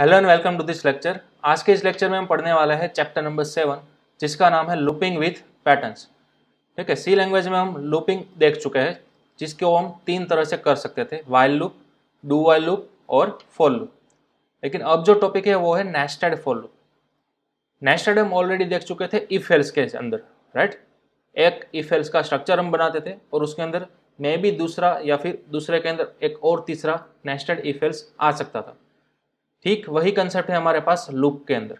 Hello and welcome to this lecture आज के इस लेक्चर में हम पढ़ने वाला है चैप्टर नंबर सेवन जिसका नाम है लूपिंग विथ पैटर्न्स ठीक है सी लैंग्वेज में हम लूपिंग देख चुके हैं जिसको हम तीन तरह से कर सकते थे while loop do while loop और फॉर लूप लेकिन अब जो टॉपिक है वो है नेस्टेड फॉर लूप नेस्टेड हम ऑलरेडी देख चुके थे इफ हेल्स के अंदर राइट एक इफ हेल्स का स्ट्रक्चर हम बनाते थे और उसके अंदर मे भी दूसरा या फिर दूसरे के अंदर एक और तीसरा नेस्टेड इफ हेल्स आ सकता था ठीक वही कंसेप्ट है हमारे पास लूप के अंदर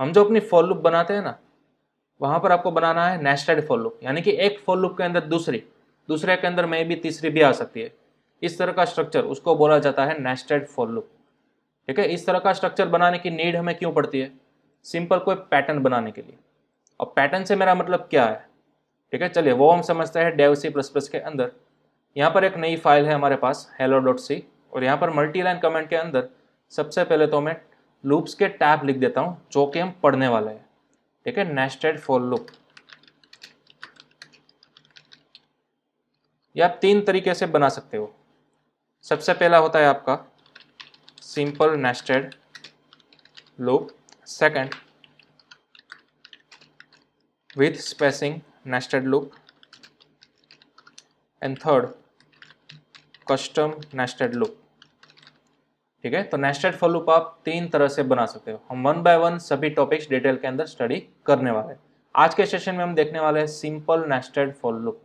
हम जो अपनी फॉर लूप बनाते हैं ना वहाँ पर आपको बनाना है नेस्टेड फॉर लूप यानी कि एक फॉर लूप के अंदर दूसरी दूसरे के अंदर में भी तीसरी भी आ सकती है इस तरह का स्ट्रक्चर उसको बोला जाता है नेस्टेड फॉर लूप ठीक है इस तरह का स्ट्रक्चर बनाने की नीड हमें क्यों पड़ती है सिंपल कोई पैटर्न बनाने के लिए अब पैटर्न से मेरा मतलब क्या है ठीक है चलिए वो हम समझते हैं डेव सी प्लस प्लस के अंदर यहाँ पर एक नई फाइल है हमारे पास हेलो डॉट सी और यहाँ पर मल्टी लाइन कमेंट के अंदर सबसे पहले तो मैं लूप्स के टैब लिख देता हूँ जो कि हम पढ़ने वाले हैं ठीक है नेस्टेड फॉर लूप या आप तीन तरीके से बना सकते हो सबसे पहला होता है आपका simple nested loop second with spacing nested loop and third custom nested loop ठीक है तो नेस्टेड फॉर लूप आप तीन तरह से बना सकते हो हम वन बाय वन सभी टॉपिक्स डिटेल के अंदर स्टडी करने वाले हैं आज के सेशन में हम देखने वाले हैं सिंपल नेस्टेड फॉर लूप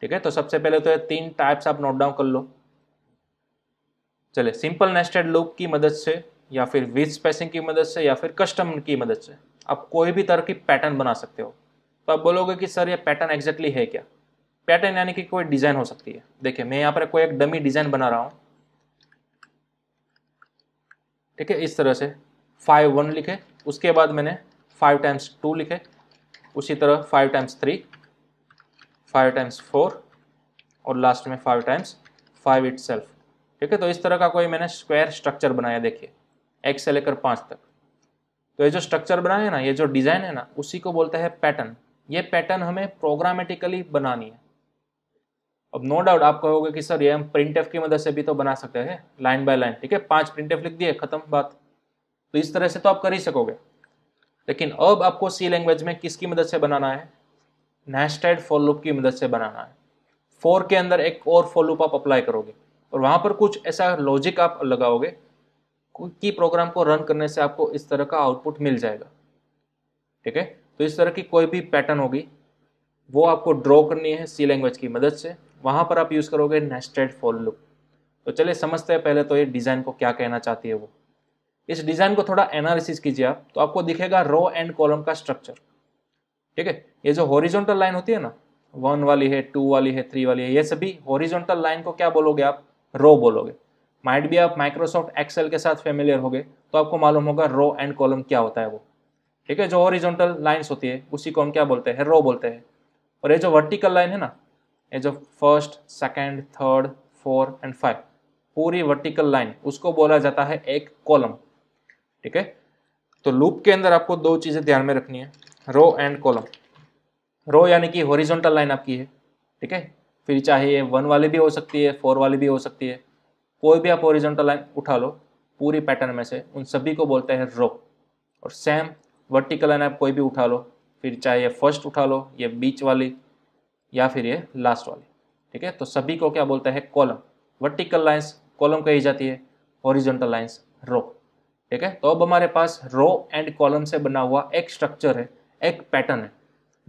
ठीक है तो सबसे पहले तो ये तीन टाइप्स आप नोट डाउन कर लो चले सिंपल नेस्टेड लूप की मदद से या फिर विथ स्पेसिंग की मदद से या फिर कस्टम की मदद से आप कोई भी तरह की पैटर्न बना सकते हो तो आप बोलोगे कि सर ये पैटर्न एग्जैक्टली है क्या पैटर्न यानी कि कोई डिज़ाइन हो सकती है देखिए मैं यहाँ पर कोई एक डमी डिज़ाइन बना रहा हूँ ठीक है इस तरह से फाइव वन लिखे उसके बाद मैंने फाइव टाइम्स टू लिखे उसी तरह five times three five times four और लास्ट में five times five itself ठीक है तो इस तरह का कोई मैंने स्क्वायर स्ट्रक्चर बनाया देखिए एक से लेकर पाँच तक तो ये जो स्ट्रक्चर बनाया ना ये जो डिज़ाइन है ना उसी को बोलते हैं पैटर्न ये पैटर्न हमें प्रोग्रामेटिकली बनानी है अब नो डाउट आप कहोगे कि सर ये हम प्रिंट की मदद से भी तो बना सकते हैं लाइन बाय लाइन ठीक है पांच प्रिंट लिख दिए खत्म बात तो इस तरह से तो आप कर ही सकोगे लेकिन अब आपको सी लैंग्वेज में किसकी मदद से बनाना है नेस्टेड फॉर लूप की मदद से बनाना है फोर के अंदर एक और फॉर लूप आप अप्लाई करोगे और वहां पर कुछ ऐसा लॉजिक आप लगाओगे कि प्रोग्राम को रन करने से आपको इस तरह का आउटपुट मिल जाएगा ठीक है तो इस तरह की कोई भी पैटर्न होगी वो आपको ड्रॉ करनी है सी लैंग्वेज की मदद से वहाँ पर आप यूज़ करोगे नेस्टेड फॉर लुक तो चलिए समझते हैं पहले तो ये डिज़ाइन को क्या कहना चाहती है वो इस डिज़ाइन को थोड़ा एनालिसिस कीजिए आप तो आपको दिखेगा रो एंड कॉलम का स्ट्रक्चर ठीक है ये जो हॉरिजॉन्टल लाइन होती है ना वन वाली है टू वाली है थ्री वाली है ये सभी हॉरिजॉन्टल लाइन को क्या बोलोगे आप रो बोलोगे माइट भी आप माइक्रोसॉफ्ट एक्सेल के साथ फेमिलियर हो गए तो आपको मालूम होगा रो एंड कॉलम क्या होता है वो ठीक है जो हॉरिजॉन्टल लाइन होती है उसी को हम क्या बोलते हैं रो बोलते हैं और ये जो वर्टिकल लाइन है ना ये जो first second third four and five पूरी वर्टिकल लाइन उसको बोला जाता है एक कॉलम ठीक है तो लूप के अंदर आपको दो चीज़ें ध्यान में रखनी है रो एंड कॉलम रो यानी कि हॉरिजॉन्टल लाइन आपकी है ठीक है फिर चाहे ये वन वाली भी हो सकती है फोर वाली भी हो सकती है कोई भी आप हॉरिजॉन्टल लाइन उठा लो पूरी पैटर्न में से उन सभी को बोलते हैं रो और सेम वर्टिकल लाइन आप कोई भी उठा लो फिर चाहे ये फर्स्ट उठा लो ये बीच वाली या फिर ये लास्ट वाली ठीक है तो सभी को क्या बोलते हैं कॉलम वर्टिकल लाइन्स कॉलम कही जाती है ओरिजेंटल लाइन्स रो ठीक है तो अब हमारे पास रो एंड कॉलम से बना हुआ एक स्ट्रक्चर है एक पैटर्न है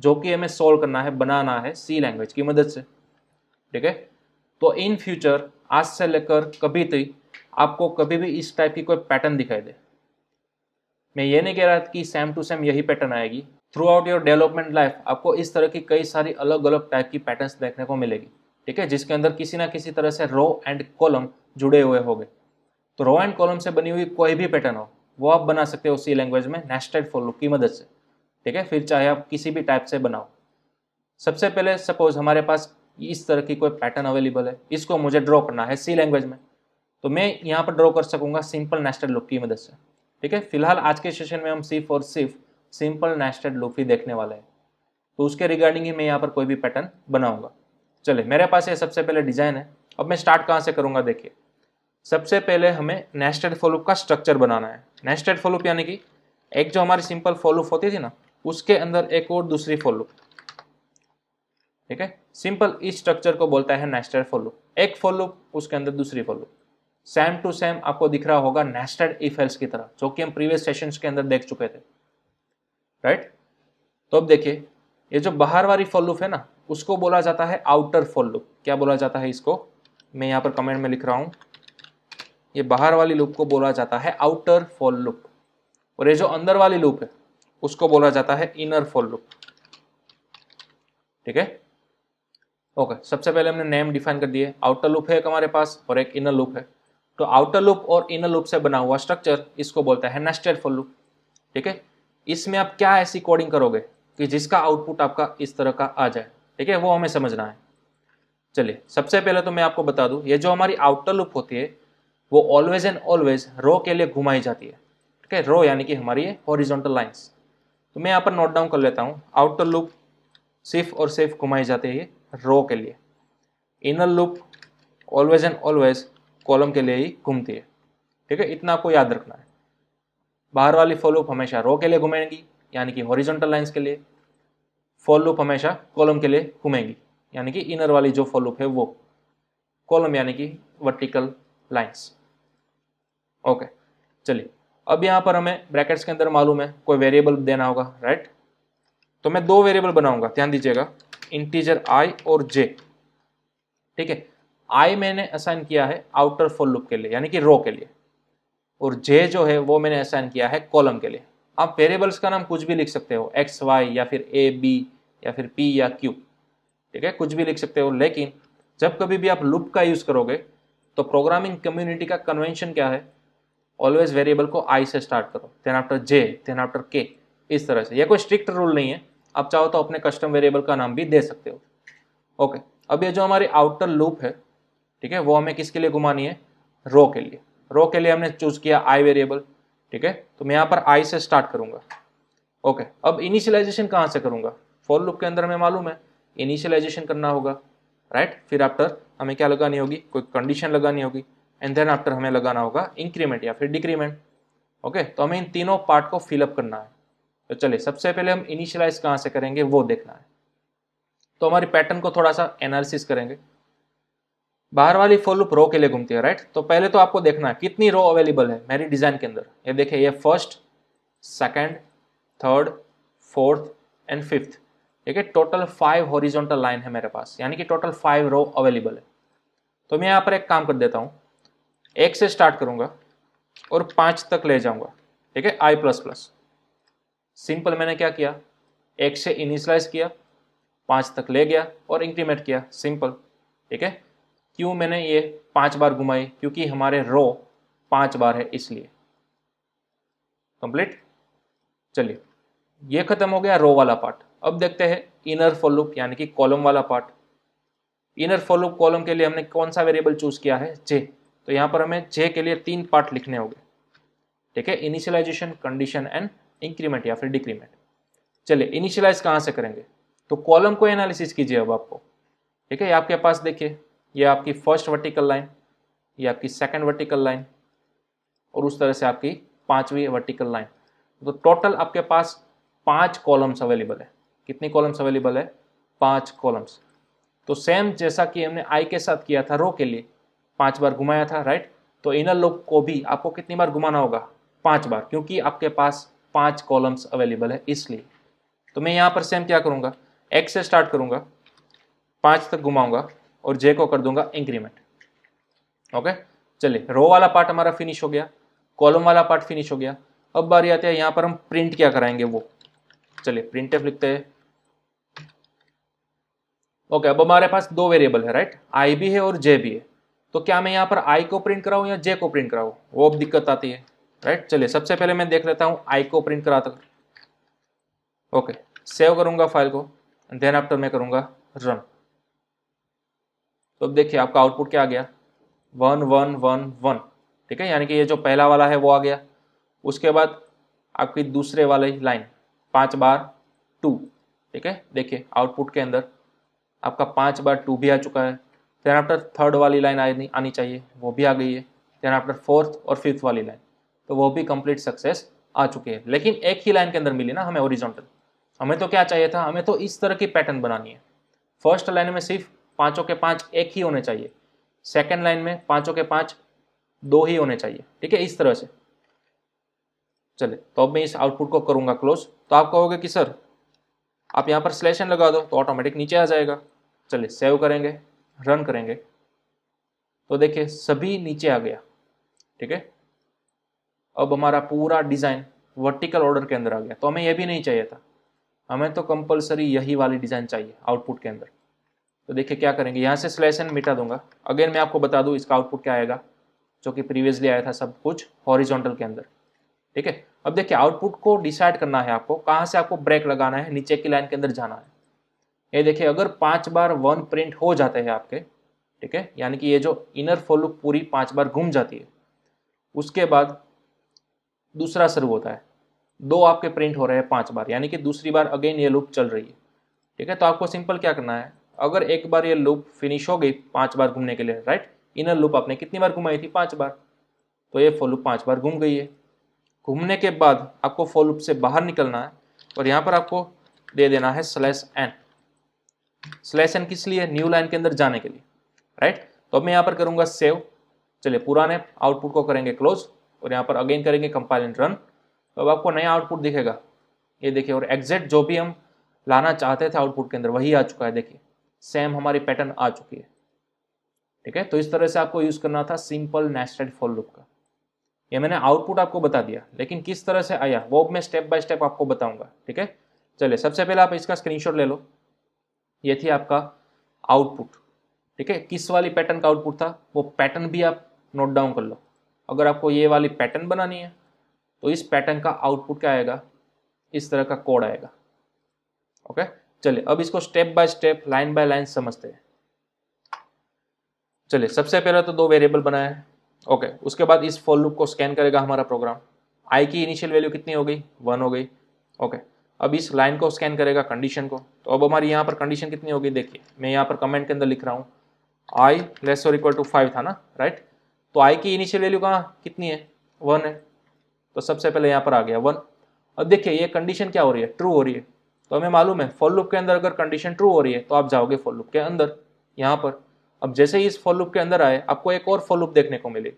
जो कि हमें सोल्व करना है बनाना है सी लैंग्वेज की मदद से ठीक है तो इन फ्यूचर आज से लेकर कभी तक आपको कभी भी इस टाइप की कोई पैटर्न दिखाई दे मैं ये नहीं कह रहा कि सेम टू सेम यही पैटर्न आएगी throughout your development life आपको इस तरह की कई सारी अलग अलग टाइप की पैटर्न देखने को मिलेगी ठीक है जिसके अंदर किसी ना किसी तरह से रो एंड कॉलम जुड़े हुए गए तो रो एंड कॉलम से बनी हुई कोई भी पैटर्न हो वो आप बना सकते हो सी लैंग्वेज में नेस्टेड फॉर लुक की मदद से ठीक है फिर चाहे आप किसी भी टाइप से बनाओ सबसे पहले सपोज हमारे पास इस तरह की कोई पैटर्न अवेलेबल है इसको मुझे ड्रॉ करना है सी लैंग्वेज में तो मैं यहाँ पर ड्रॉ कर सकूंगा सिंपल नेस्टेड लुक की मदद से ठीक है फिलहाल आज के सेशन में हम सिर्फ और सिर्फ सिंपल नेस्टेड लूप ही देखने वाला है तो उसके रिगार्डिंग ही मैं यहाँ पर कोई भी पैटर्न बनाऊंगा चले मेरे पास ये सबसे पहले डिज़ाइन है अब मैं स्टार्ट कहाँ से करूँगा देखिए सबसे पहले हमें नेस्टेड फॉलोप का स्ट्रक्चर बनाना है नेस्टेड फॉलोप यानी कि एक जो हमारी सिंपल फॉलोप होती थी ना उसके अंदर एक और दूसरी फॉलोप ठीक है सिंपल इस स्ट्रक्चर को बोलता है नेस्टेड फॉलोप एक फॉलोप उसके अंदर दूसरी फॉलोप सेम टू सेम आपको दिख रहा होगा नेस्टेड इफेल्स की तरह जो कि हम प्रीवियस सेशन के अंदर देख चुके थे राइट तो अब देखिए ये जो बाहर वाली फॉल लूप है ना उसको बोला जाता है आउटर फॉल लूप क्या बोला जाता है इसको मैं यहाँ पर कमेंट में लिख रहा हूँ ये बाहर वाली लूप को बोला जाता है आउटर फॉल लूप और ये जो अंदर वाली लूप है उसको बोला जाता है इनर फॉल लूप ठीक है ओके सबसे पहले हमने नेम डिफाइन कर दिए आउटर लूप है एक हमारे पास और एक इनर लूप है तो आउटर लूप और इनर लूप से बना हुआ स्ट्रक्चर इसको बोलता है नेस्टेड फॉर लूप ठीक है इसमें आप क्या ऐसी कोडिंग करोगे कि जिसका आउटपुट आपका इस तरह का आ जाए ठीक है वो हमें समझना है चलिए सबसे पहले तो मैं आपको बता दूं ये जो हमारी आउटर लूप होती है वो ऑलवेज एंड ऑलवेज रो के लिए घुमाई जाती है ठीक है रो यानी कि हमारी है हॉरिजॉन्टल लाइंस तो मैं यहाँ पर नोट डाउन कर लेता हूँ आउटर लूप सिर्फ और सिर्फ घुमाई जाती है रो के लिए inner loop always and always column के लिए ही घूमती है ठीक है इतना आपको याद रखना है बाहर वाली फॉलोअप हमेशा रो के लिए घूमेंगी यानी कि हॉरिजॉन्टल लाइंस के लिए फॉलोअप हमेशा कॉलम के लिए घूमेंगी यानी कि इनर वाली जो फॉलोअप है वो कॉलम यानी कि वर्टिकल लाइंस ओके चलिए अब यहाँ पर हमें ब्रैकेट्स के अंदर मालूम है कोई वेरिएबल देना होगा राइट तो मैं दो वेरिएबल बनाऊंगा ध्यान दीजिएगा इंटीजर आई और जे ठीक है आई मैंने असाइन किया है आउटर फॉलोअप के लिए यानी कि रो के लिए और जे जो है वो मैंने असाइन किया है कॉलम के लिए आप वेरिएबल्स का नाम कुछ भी लिख सकते हो एक्स वाई या फिर ए बी या फिर पी या क्यू ठीक है कुछ भी लिख सकते हो लेकिन जब कभी भी आप लुप का यूज़ करोगे तो प्रोग्रामिंग कम्युनिटी का कन्वेंशन क्या है ऑलवेज वेरिएबल को आई से स्टार्ट करो then after J then after K इस तरह से यह कोई स्ट्रिक्ट रूल नहीं है आप चाहो तो अपने कस्टम वेरिएबल का नाम भी दे सकते हो ओके अब ये जो हमारी आउटर लूप है ठीक है वो हमें किसके लिए घुमानी है रो के लिए रो के लिए हमने चूज किया आई वेरिएबल ठीक है तो मैं यहाँ पर आई से स्टार्ट करूंगा ओके अब इनिशियलाइजेशन कहाँ से करूंगा फॉर लुक के अंदर हमें मालूम है इनिशियलाइजेशन करना होगा राइट फिर आफ्टर हमें क्या लगानी होगी कोई कंडीशन लगानी होगी एंड देन आफ्टर हमें लगाना होगा इंक्रीमेंट या फिर डिक्रीमेंट ओके तो हमें इन तीनों पार्ट को फिलअप करना है तो चलिए सबसे पहले हम इनिशियलाइज कहाँ से करेंगे वो देखना है तो हमारी पैटर्न को थोड़ा सा एनालिसिस करेंगे बाहर वाली फॉर लूप रो के लिए घूमती है राइट तो पहले तो आपको देखना है कितनी रो अवेलेबल है मेरी डिज़ाइन के अंदर ये देखिए ये first second third fourth and fifth ठीक है टोटल फाइव हॉरिजॉन्टल लाइन है मेरे पास यानी कि टोटल फाइव रो अवेलेबल है तो मैं यहाँ पर एक काम कर देता हूँ एक से स्टार्ट करूंगा और पाँच तक ले जाऊँगा ठीक है आई प्लस प्लस सिंपल मैंने क्या किया एक से इनिशलाइज किया पाँच तक ले गया और इंक्रीमेंट किया सिंपल ठीक है क्यों मैंने ये पांच बार घुमाई क्योंकि हमारे रो पांच बार है इसलिए कंप्लीट चलिए ये खत्म हो गया रो वाला पार्ट अब देखते हैं इनर फॉर यानी कि कॉलम वाला पार्ट इनर फॉर कॉलम के लिए हमने कौन सा वेरिएबल चूज किया है जे तो यहाँ पर हमें जे के लिए तीन पार्ट लिखने होंगे ठीक है इनिशियलाइजेशन कंडीशन एंड इंक्रीमेंट या फिर डिक्रीमेंट चलिए इनिशियलाइज कहाँ से करेंगे तो कॉलम को एनालिसिस कीजिए अब आपको ठीक है आपके पास देखिए ये आपकी फर्स्ट वर्टिकल लाइन ये आपकी सेकंड वर्टिकल लाइन और उस तरह से आपकी पांचवी वर्टिकल लाइन तो टोटल आपके पास पांच कॉलम्स अवेलेबल है कितनी कॉलम्स अवेलेबल है पांच कॉलम्स तो सेम जैसा कि हमने आई के साथ किया था रो के लिए पांच बार घुमाया था राइट तो इनर लूप को भी आपको कितनी बार घुमाना होगा पांच बार क्योंकि आपके पास पांच कॉलम्स अवेलेबल है इसलिए तो मैं यहाँ पर सेम क्या करूँगा एक्स से स्टार्ट करूँगा पाँच तक घुमाऊँगा और जे को कर दूंगा इंक्रीमेंट ओके चलिए रो वाला पार्ट हमारा फिनिश हो गया कॉलम वाला पार्ट फिनिश हो गया अब बारी आती है यहां पर हम प्रिंट क्या कराएंगे वो चलिए प्रिंट एफ लिखते हैं ओके अब हमारे पास दो वेरिएबल है राइट आई भी है और जे भी है तो क्या मैं यहाँ पर आई को प्रिंट कराऊ या जे को प्रिंट कराऊ वो अब दिक्कत आती है राइट चलिए सबसे पहले मैं देख लेता हूँ आई को प्रिंट कराता ओके सेव करूंगा फाइल को देन आफ्टर मैं करूंगा रन तो अब देखिए आपका आउटपुट क्या आ गया वन वन वन वन ठीक है यानी कि ये जो पहला वाला है वो आ गया उसके बाद आपकी दूसरे वाली लाइन पाँच बार टू ठीक है देखिए आउटपुट के अंदर आपका पाँच बार टू भी आ चुका है देन आफ्टर थर्ड वाली लाइन आनी आनी चाहिए वो भी आ गई है देन आफ्टर फोर्थ और फिफ्थ वाली लाइन तो वो भी कंप्लीट सक्सेस आ चुकी है लेकिन एक ही लाइन के अंदर मिली ना हमें ओरिजोनटल हमें तो क्या चाहिए था हमें तो इस तरह की पैटर्न बनानी है फर्स्ट लाइन में सिर्फ पाँचों के पाँच एक ही होने चाहिए सेकेंड लाइन में पाँचों के पाँच दो ही होने चाहिए ठीक है इस तरह से चले तो अब मैं इस आउटपुट को करूंगा क्लोज तो आप कहोगे कि सर आप यहाँ पर स्लेशन लगा दो तो ऑटोमेटिक नीचे आ जाएगा चलिए सेव करेंगे रन करेंगे तो देखिए सभी नीचे आ गया ठीक है अब हमारा पूरा डिज़ाइन वर्टिकल ऑर्डर के अंदर आ गया तो हमें यह भी नहीं चाहिए था हमें तो कंपलसरी यही वाली डिज़ाइन चाहिए आउटपुट के अंदर तो देखिए क्या करेंगे यहाँ से स्लैश एन मिटा दूंगा अगेन मैं आपको बता दूँ इसका आउटपुट क्या आएगा जो कि प्रीवियसली आया था सब कुछ हॉरिजोंटल के अंदर ठीक है अब देखिए आउटपुट को डिसाइड करना है आपको कहाँ से आपको ब्रेक लगाना है नीचे की लाइन के अंदर जाना है ये देखिए अगर पाँच बार वन प्रिंट हो जाते हैं आपके ठीक है यानी कि ये जो इनर फोलुक पूरी पाँच बार घूम जाती है उसके बाद दूसरा सर्व होता है दो आपके प्रिंट हो रहे हैं पाँच बार यानी कि दूसरी बार अगेन ये लूप चल रही है ठीक है तो आपको सिंपल क्या करना है अगर एक बार ये लूप फिनिश हो गई पांच बार घूमने के लिए राइट इनर लूप आपने कितनी बार घुमाई थी पांच बार तो ये फॉर लूप पांच बार घूम गई है घूमने के बाद आपको फॉर लूप से बाहर निकलना है और यहाँ पर आपको दे देना है स्लैश एन स्लैश एन किस लिए न्यू लाइन के अंदर जाने के लिए राइट तो अब मैं यहाँ पर करूँगा सेव चलिए पुराने आउटपुट को करेंगे क्लोज और यहाँ पर अगेन करेंगे कंपाइल एंड रन तो अब आपको नया आउटपुट दिखेगा ये देखिए और एग्जैक्ट जो भी हम लाना चाहते थे आउटपुट के अंदर वही आ चुका है देखिए सेम हमारी पैटर्न आ चुकी है ठीक है तो इस तरह से आपको यूज़ करना था सिंपल नेस्टेड फॉर लूप का ये मैंने आउटपुट आपको बता दिया लेकिन किस तरह से आया वो मैं स्टेप बाय स्टेप आपको बताऊंगा ठीक है चलिए सबसे पहले आप इसका स्क्रीनशॉट ले लो ये थी आपका आउटपुट ठीक है किस वाली पैटर्न का आउटपुट था वो पैटर्न भी आप नोट डाउन कर लो अगर आपको ये वाली पैटर्न बनानी है तो इस पैटर्न का आउटपुट क्या आएगा इस तरह का कोड आएगा ओके चलिए अब इसको step by step line by line समझते हैं चलिए सबसे पहले तो दो वेरिएबल बनाया है ओके उसके बाद इस फॉर लूप को स्कैन करेगा हमारा प्रोग्राम आई की इनिशियल वैल्यू कितनी हो गई वन हो गई ओके अब इस लाइन को स्कैन करेगा कंडीशन को तो अब हमारी यहाँ पर कंडीशन कितनी होगी देखिए मैं यहाँ पर कमेंट के अंदर लिख रहा हूँ आई लेस और इक्वल टू फाइव था ना राइट तो आई की इनिशियल वैल्यू कहाँ कितनी है वन है तो सबसे पहले यहाँ पर आ गया वन अब देखिए ये कंडीशन क्या हो रही है ट्रू हो रही है तो हमें मालूम है फॉल लुप के अंदर अगर कंडीशन ट्रू हो रही है तो आप जाओगे फॉल लुप के अंदर यहाँ पर अब जैसे ही इस फॉल लुप के अंदर आए आपको एक और फॉल लुप देखने को मिले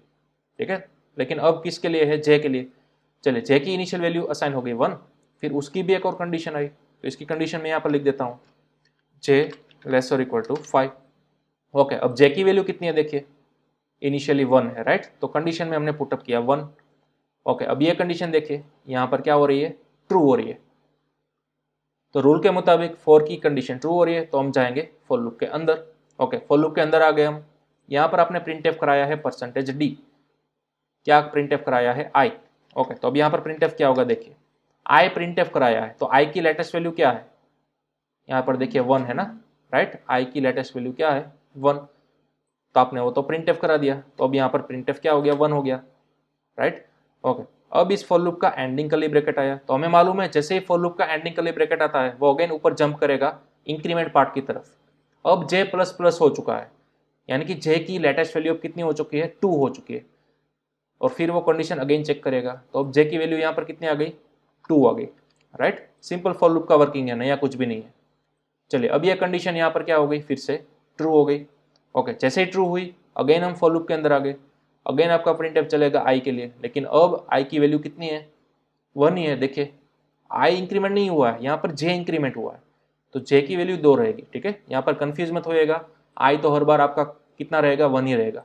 ठीक है लेकिन अब किसके लिए है जे के लिए चले जे की इनिशियल वैल्यू असाइन हो गई वन फिर उसकी भी एक और कंडीशन आई तो इसकी कंडीशन मैं यहाँ पर लिख देता हूँ जे लेस और इक्वल टू फाइव ओके अब जे की वैल्यू कितनी है देखिए इनिशियली वन है राइट तो कंडीशन में हमने पुटअप किया वन ओके अब ये कंडीशन देखिए यहाँ पर क्या हो रही है ट्रू हो रही है तो रूल के मुताबिक फोर की कंडीशन ट्रू हो रही है तो हम जाएंगे फॉर लुक के अंदर ओके फॉर लुक के अंदर आ गए हम यहाँ पर आपने प्रिंट एफ कराया है परसेंटेज डी क्या प्रिंट एफ कराया है आई ओके तो अब यहाँ पर प्रिंट एफ क्या होगा देखिए आई प्रिंट एफ कराया है तो आई की लेटेस्ट वैल्यू क्या है यहाँ पर देखिए वन है ना राइट आई की लेटेस्ट वैल्यू क्या है वन तो आपने वो तो प्रिंट एफ करा दिया तो अब यहाँ पर प्रिंट एफ क्या हो गया वन हो गया राइट ओके अब इस फॉर लूप का एंडिंग कली ब्रैकेट आया तो हमें मालूम है जैसे ही फॉर लूप का एंडिंग कली ब्रैकेट आता है वो अगेन ऊपर जंप करेगा इंक्रीमेंट पार्ट की तरफ अब जे प्लस प्लस हो चुका है यानी कि जे की लेटेस्ट वैल्यू अब कितनी हो चुकी है टू हो चुकी है और फिर वो कंडीशन अगेन चेक करेगा तो अब जे की वैल्यू यहाँ पर कितनी आ गई टू आ गई राइट सिंपल फॉर लूप का वर्किंग है नया कुछ भी नहीं है चलिए अब यह कंडीशन यहाँ पर क्या हो गई फिर से ट्रू हो गई ओके जैसे ही ट्रू हुई अगेन हम फॉर लूप के अंदर आ गए अगेन आपका प्रिंट एफ चलेगा आई के लिए लेकिन अब आई की वैल्यू कितनी है वन ही है देखिए आई इंक्रीमेंट नहीं हुआ है यहाँ पर जे इंक्रीमेंट हुआ है तो जे की वैल्यू दो रहेगी ठीक है यहाँ पर कन्फ्यूज मत होएगा आई तो हर बार आपका कितना रहेगा वन ही रहेगा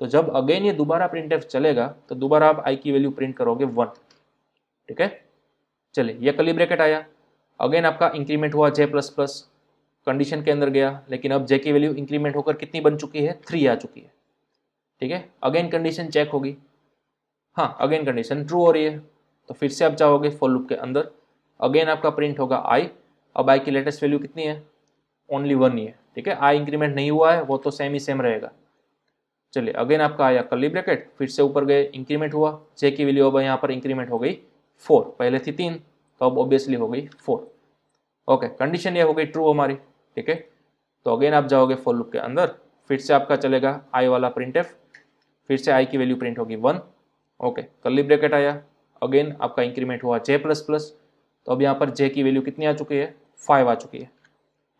तो जब अगेन ये दोबारा प्रिंट एफ चलेगा तो दोबारा आप आई की वैल्यू प्रिंट करोगे वन ठीक है चलिए यह कली ब्रैकेट आया अगेन आपका इंक्रीमेंट हुआ जे प्लस प्लस कंडीशन के अंदर गया लेकिन अब जे की वैल्यू इंक्रीमेंट होकर कितनी बन चुकी है थ्री आ चुकी है ठीक है अगेन कंडीशन चेक होगी हाँ अगेन कंडीशन ट्रू हो रही है तो फिर से आप जाओगे फॉर लूप के अंदर अगेन आपका प्रिंट होगा आई अब आई की लेटेस्ट वैल्यू कितनी है ओनली वन ही है ठीक है आई इंक्रीमेंट नहीं हुआ है वो तो सेम ही सेम रहेगा चलिए अगेन आपका आया कली ब्रैकेट फिर से ऊपर गए इंक्रीमेंट हुआ जे की वैल्यू अब यहाँ पर इंक्रीमेंट हो गई फोर पहले थी तीन तो अब ऑब्वियसली हो गई फोर ओके कंडीशन ये हो गई ट्रू हमारी ठीक है तो अगेन आप जाओगे फॉर लूप के अंदर फिर से आपका चलेगा आई वाला प्रिंट एफ फिर से आई की वैल्यू प्रिंट होगी वन ओके कली ब्रैकेट आया अगेन आपका इंक्रीमेंट हुआ जे प्लस प्लस तो अब यहाँ पर जे की वैल्यू कितनी आ चुकी है फाइव आ चुकी है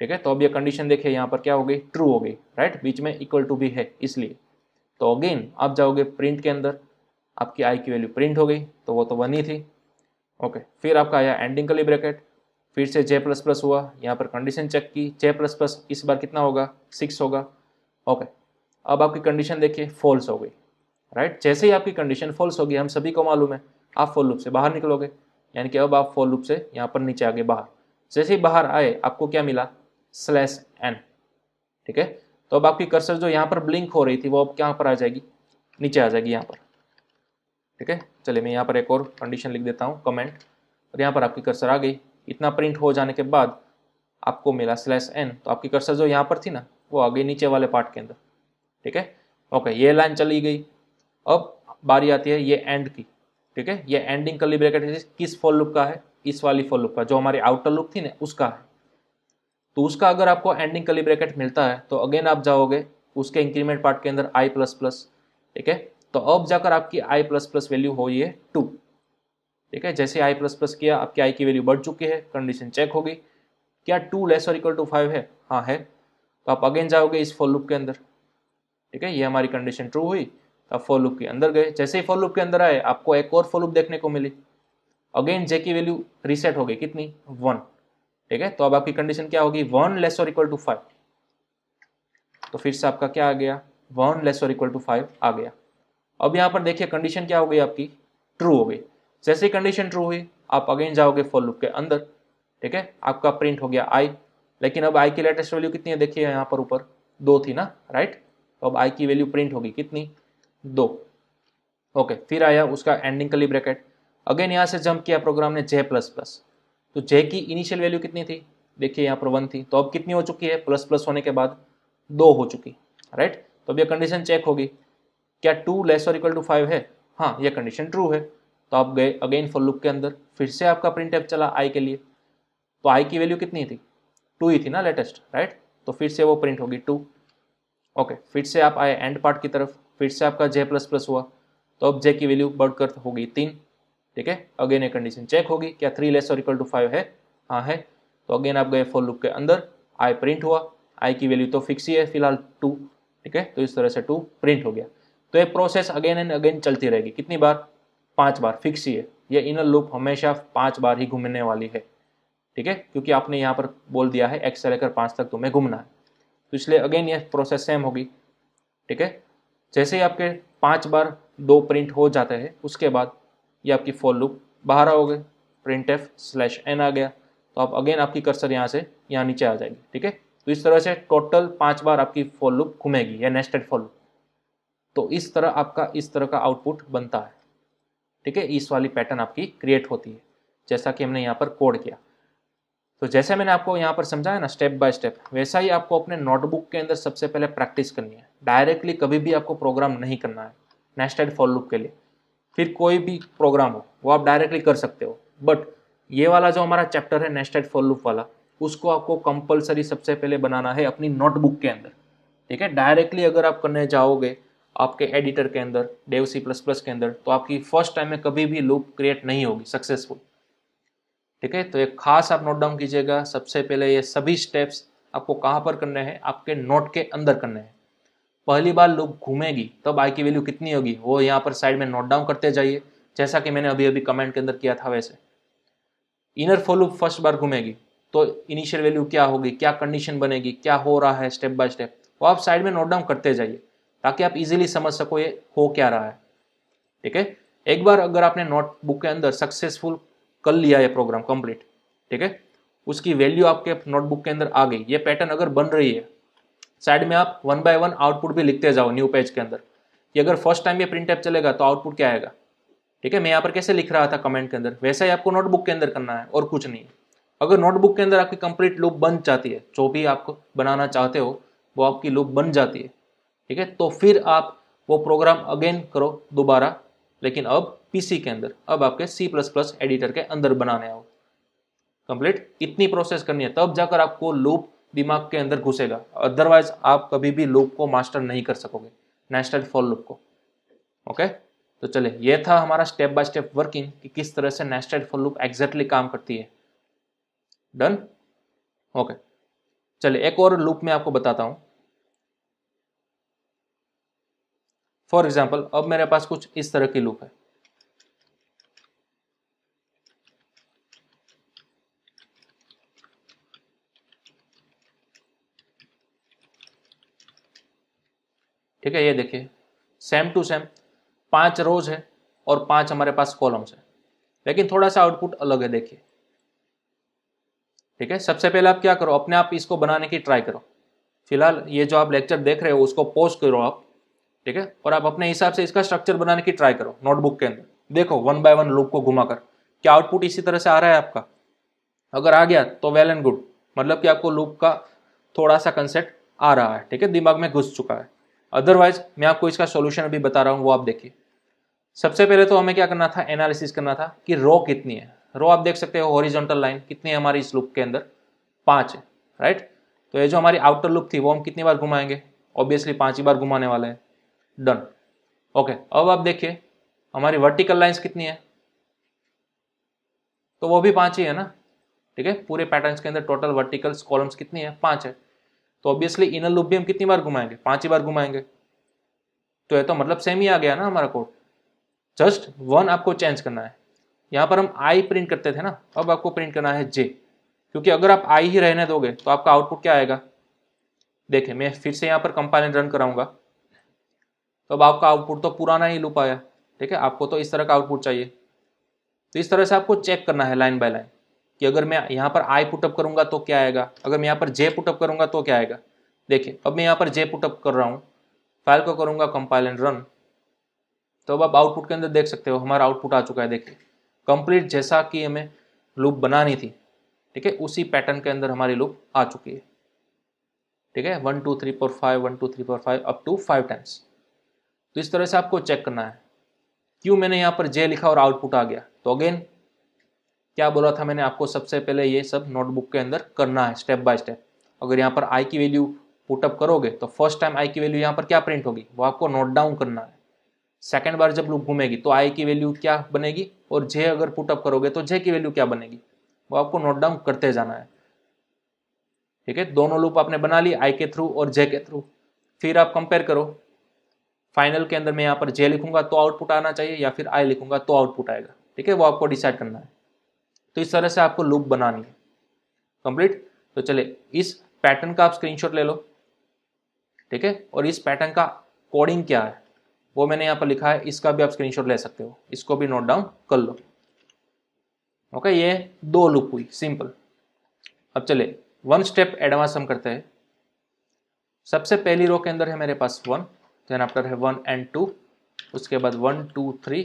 ठीक है तो अब ये कंडीशन देखिए यहाँ पर क्या हो गई ट्रू हो गई राइट बीच में इक्वल टू भी है इसलिए तो अगेन आप जाओगे प्रिंट के अंदर आपकी आई की वैल्यू प्रिंट हो गई तो वो तो वन ही थी ओके फिर आपका आया एंडिंग कली ब्रैकेट फिर से जे प्लस प्लस हुआ यहाँ पर कंडीशन चेक की जे प्लस प्लस इस बार कितना होगा सिक्स होगा ओके अब आपकी कंडीशन देखिए फॉल्स हो गई राइट जैसे ही आपकी कंडीशन फॉल्स होगी हम सभी को मालूम है आप फॉल लूप से बाहर निकलोगे यानी कि अब आप फॉल लूप से यहाँ पर नीचे आगे बाहर जैसे ही बाहर आए आपको क्या मिला स्लैश एन ठीक है तो अब आपकी कर्सर जो यहाँ पर ब्लिंक हो रही थी वो अब कहाँ पर आ जाएगी नीचे आ जाएगी यहाँ पर ठीक है चलिए मैं यहाँ पर एक और कंडीशन लिख देता हूँ कमेंट और यहाँ पर आपकी कर्सर आ गई इतना प्रिंट हो जाने के बाद आपको मिला स्लैश एन तो आपकी कर्सर जो यहाँ पर थी ना वो आ गई नीचे वाले पार्ट के अंदर ठीक है ओके ये लाइन चली गई अब बारी आती है ये एंड की ठीक है ये एंडिंग कली ब्रैकेट किस फॉल लुक का है इस वाली फॉल लुक का जो हमारी आउटर लुक थी ना उसका है तो उसका अगर आपको एंडिंग कली ब्रैकेट मिलता है तो अगेन आप जाओगे उसके इंक्रीमेंट पार्ट के अंदर आई प्लस प्लस ठीक है तो अब जाकर आपकी आई प्लस प्लस वैल्यू हो ये टू ठीक है जैसे आई प्लस प्लस किया आपकी आई की वैल्यू बढ़ चुकी है कंडीशन चेक होगी क्या टू लेस और इक्वल टू फाइव है हाँ है तो आप अगेन जाओगे इस फॉल लुक के अंदर ठीक है ये हमारी कंडीशन ट्रू हुई अब फॉर लूप के अंदर गए जैसे ही फॉर लूप के अंदर आए आपको एक और फॉर लूप देखने को मिली अगेन जे की वैल्यू रीसेट हो गई कितनी वन ठीक है तो अब आपकी कंडीशन क्या होगी वन लेस और इक्वल टू फाइव तो फिर से आपका क्या आ गया वन लेस और इक्वल टू फाइव आ गया अब यहाँ पर देखिए कंडीशन क्या हो गई आपकी ट्रू हो गई जैसे ही कंडीशन ट्रू हुई आप अगेन जाओगे फॉर लूप के अंदर ठीक है आपका प्रिंट हो गया आई लेकिन अब आई की लेटेस्ट वैल्यू कितनी है देखिए यहाँ पर ऊपर दो थी ना राइट तो अब आई की वैल्यू प्रिंट होगी कितनी दो ओके फिर आया उसका एंडिंग कली ब्रैकेट अगेन यहाँ से जंप किया प्रोग्राम ने जे प्लस प्लस तो जे की इनिशियल वैल्यू कितनी थी देखिए यहाँ पर वन थी तो अब कितनी हो चुकी है प्लस प्लस होने के बाद दो हो चुकी राइट तो अब यह कंडीशन चेक होगी क्या टू लेस और इक्वल टू फाइव है हाँ यह कंडीशन ट्रू है तो आप गए अगेन फॉर लुक के अंदर फिर से आपका प्रिंट ऐप चला आई के लिए तो आई की वैल्यू कितनी थी टू ही थी ना लेटेस्ट राइट तो फिर से वो प्रिंट होगी टू ओके फिर से आप आए एंड पार्ट की तरफ फिर से आपका जे प्लस प्लस हुआ तो अब जे की वैल्यू बढ़कर होगी तीन ठीक है अगेन ये कंडीशन चेक होगी क्या थ्री लेस और इक्वल टू फाइव है हाँ है तो अगेन आप गए फोर लुक के अंदर आई प्रिंट हुआ आई की वैल्यू तो फिक्स ही है फिलहाल टू ठीक है तो इस तरह से टू प्रिंट हो गया तो ये प्रोसेस अगेन एंड अगेन चलती रहेगी कितनी बार पाँच बार फिक्स ही है ये इनर लूप हमेशा पाँच बार ही घूमने वाली है ठीक है क्योंकि आपने यहाँ पर बोल दिया है एक्स से लेकर पाँच तक तुम्हें घूमना है तो इसलिए अगेन ये प्रोसेस सेम होगी ठीक है जैसे ही आपके पांच बार दो प्रिंट हो जाते हैं उसके बाद ये आपकी फॉर लूप बाहर आओगे प्रिंट एफ स्लैश एन आ गया तो आप अगेन आपकी कर्सर यहाँ से यहाँ नीचे आ जाएगी ठीक है तो इस तरह से टोटल पांच बार आपकी फॉर लूप घूमेगी या नेस्टेड फॉर लूप तो इस तरह आपका इस तरह का आउटपुट बनता है ठीक है इस वाली पैटर्न आपकी क्रिएट होती है जैसा कि हमने यहाँ पर कोड किया तो जैसे मैंने आपको यहाँ पर समझाया ना स्टेप बाय स्टेप वैसा ही आपको अपने नोटबुक के अंदर सबसे पहले प्रैक्टिस करनी है डायरेक्टली कभी भी आपको प्रोग्राम नहीं करना है नेक्स्ट एड फॉर के लिए फिर कोई भी प्रोग्राम हो वो आप डायरेक्टली कर सकते हो बट ये वाला जो हमारा चैप्टर है नेक्स्ट एड फॉर वाला उसको आपको कंपलसरी सबसे पहले बनाना है अपनी नोटबुक के अंदर ठीक है डायरेक्टली अगर आप करने जाओगे आपके एडिटर के अंदर डेव सी प्लस प्लस के अंदर तो आपकी फर्स्ट टाइम में कभी भी लूप क्रिएट नहीं होगी सक्सेसफुल ठीक है तो एक खास आप नोट डाउन कीजिएगा सबसे पहले ये सभी स्टेप्स आपको कहाँ पर करने हैं आपके नोट के अंदर करने हैं पहली बार लूप घूमेगी तब आई की वैल्यू कितनी होगी वो यहाँ पर साइड में नोट डाउन करते जाइए जैसा कि मैंने अभी अभी कमेंट के अंदर किया था वैसे इनर फॉर लूप फर्स्ट बार घूमेगी तो इनिशियल वैल्यू क्या होगी क्या कंडीशन बनेगी क्या हो रहा है स्टेप बाय स्टेप वो आप साइड में नोट डाउन करते जाइए ताकि आप इजीली समझ सको ये हो क्या रहा है ठीक है एक बार अगर आपने नोट बुक के अंदर सक्सेसफुल कल लिया है प्रोग्राम कंप्लीट ठीक है उसकी वैल्यू आपके नोटबुक के अंदर आ गई ये पैटर्न अगर बन रही है साइड में आप वन बाय वन आउटपुट भी लिखते जाओ न्यू पेज के अंदर कि अगर फर्स्ट टाइम ये प्रिंट ऐप चलेगा तो आउटपुट क्या आएगा ठीक है मैं यहाँ पर कैसे लिख रहा था कमेंट के अंदर वैसा ही आपको नोटबुक के अंदर करना है और कुछ नहीं अगर नोटबुक के अंदर आपकी कंप्लीट लूप बन जाती है जो भी आपको बनाना चाहते हो वो आपकी लूप बन जाती है ठीक है तो फिर आप वो प्रोग्राम अगेन करो दोबारा लेकिन अब पीसी के अंदर अब आपके सी प्लस प्लस एडिटर के अंदर बनाने आओ कंप्लीट इतनी प्रोसेस करनी है तब जाकर आपको लूप दिमाग के अंदर घुसेगा अदरवाइज आप कभी भी लूप को मास्टर नहीं कर सकोगे नेशनल फॉर लूप को ओके तो चले ये था हमारा स्टेप बाय स्टेप वर्किंग कि किस तरह से नेस्टेड फॉर लूप एग्जैक्टली काम करती है डन ओके चले एक और लूप में आपको बताता हूं फॉर एग्जाम्पल अब मेरे पास कुछ इस तरह की लूप है ठीक है ये देखिए सेम टू सेम पांच रोज है और पांच हमारे पास कॉलम्स है लेकिन थोड़ा सा आउटपुट अलग है देखिए ठीक है सबसे पहले आप क्या करो अपने आप इसको बनाने की ट्राई करो फिलहाल ये जो आप लेक्चर देख रहे हो उसको पोस्ट करो आप ठीक है और आप अपने हिसाब से इसका स्ट्रक्चर बनाने की ट्राई करो नोटबुक के अंदर देखो वन बाय वन लूप को घुमाकर क्या आउटपुट इसी तरह से आ रहा है आपका अगर आ गया तो वेल एंड गुड मतलब कि आपको लूप का थोड़ा सा कंसेप्ट आ रहा है ठीक है दिमाग में घुस चुका है अदरवाइज मैं आपको इसका सोल्यूशन अभी बता रहा हूँ वो आप देखिए सबसे पहले तो हमें क्या करना था एनालिसिस करना था कि रो कितनी है रो आप देख सकते हो हॉरिजॉन्टल लाइन कितनी है हमारी इस लूप के अंदर पाँच है राइट तो ये जो हमारी आउटर लूप थी वो हम कितनी बार घुमाएंगे ऑब्वियसली पाँच ही बार घुमाने वाले हैं डन ओके अब आप देखिए हमारी वर्टिकल लाइंस कितनी है तो वो भी पांच ही है ना ठीक है पूरे पैटर्न्स के अंदर टोटल वर्टिकल्स कॉलम्स कितनी है पांच है तो ऑब्वियसली इनर लूप भी हम कितनी बार घुमाएंगे पांच ही बार घुमाएंगे तो ये तो मतलब सेम ही आ गया ना हमारा कोड जस्ट वन आपको चेंज करना है यहां पर हम आई प्रिंट करते थे ना अब आपको प्रिंट करना है जे क्योंकि अगर आप आई ही रहने दोगे तो आपका आउटपुट क्या आएगा देखें मैं फिर से यहां पर कंपाइलर रन कराऊंगा तो अब आपका आउटपुट तो पुराना ही लूप आया ठीक है आपको तो इस तरह का आउटपुट चाहिए तो इस तरह से आपको चेक करना है लाइन बाय लाइन कि अगर मैं यहाँ पर आई पुटअप करूँगा तो क्या आएगा अगर मैं यहाँ पर जे पुटअप करूँगा तो क्या आएगा देखिए अब मैं यहाँ पर जे पुटअप कर रहा हूँ फाइल को करूँगा कंपाइल एंड रन तो अब आप आउटपुट के अंदर देख सकते हो हमारा आउटपुट आ चुका है देखिए कंप्लीट जैसा कि हमें लूप बनानी थी ठीक है उसी पैटर्न के अंदर हमारी लूप आ चुकी है ठीक है one two three four five one two three four five up to five times तो इस तरह से आपको चेक करना है क्यों मैंने यहाँ पर जे लिखा और आउटपुट आ गया तो अगेन क्या बोला था मैंने आपको सबसे पहले ये सब नोटबुक के अंदर करना है स्टेप बाय स्टेप अगर यहाँ पर आई की वैल्यू पुटअप करोगे तो फर्स्ट टाइम आई की वैल्यू यहाँ पर क्या प्रिंट होगी वो आपको नोट डाउन करना है सेकेंड बार जब लूप घूमेगी तो आई की वैल्यू क्या बनेगी और जे अगर पुटअप करोगे तो जे की वैल्यू क्या बनेगी वो आपको नोट डाउन करते जाना है ठीक है दोनों लूप आपने बना ली आई के थ्रू और जे के थ्रू फिर आप कंपेयर करो फाइनल के अंदर मैं यहाँ पर जे लिखूंगा तो आउटपुट आना चाहिए या फिर आई लिखूंगा तो आउटपुट आएगा ठीक है वो आपको डिसाइड करना है तो इस तरह से आपको लूप बनानी है कंप्लीट तो चले इस पैटर्न का आप स्क्रीनशॉट ले लो ठीक है और इस पैटर्न का कोडिंग क्या है वो मैंने यहाँ पर लिखा है इसका भी आप स्क्रीनशॉट ले सकते हो इसको भी नोट डाउन कर लो ओके ये दो लुक हुई सिंपल अब चले वन स्टेप एडवांस हम करते हैं सबसे पहली रो के अंदर है मेरे पास वन देन आफ्टर है वन एंड टू उसके बाद one two three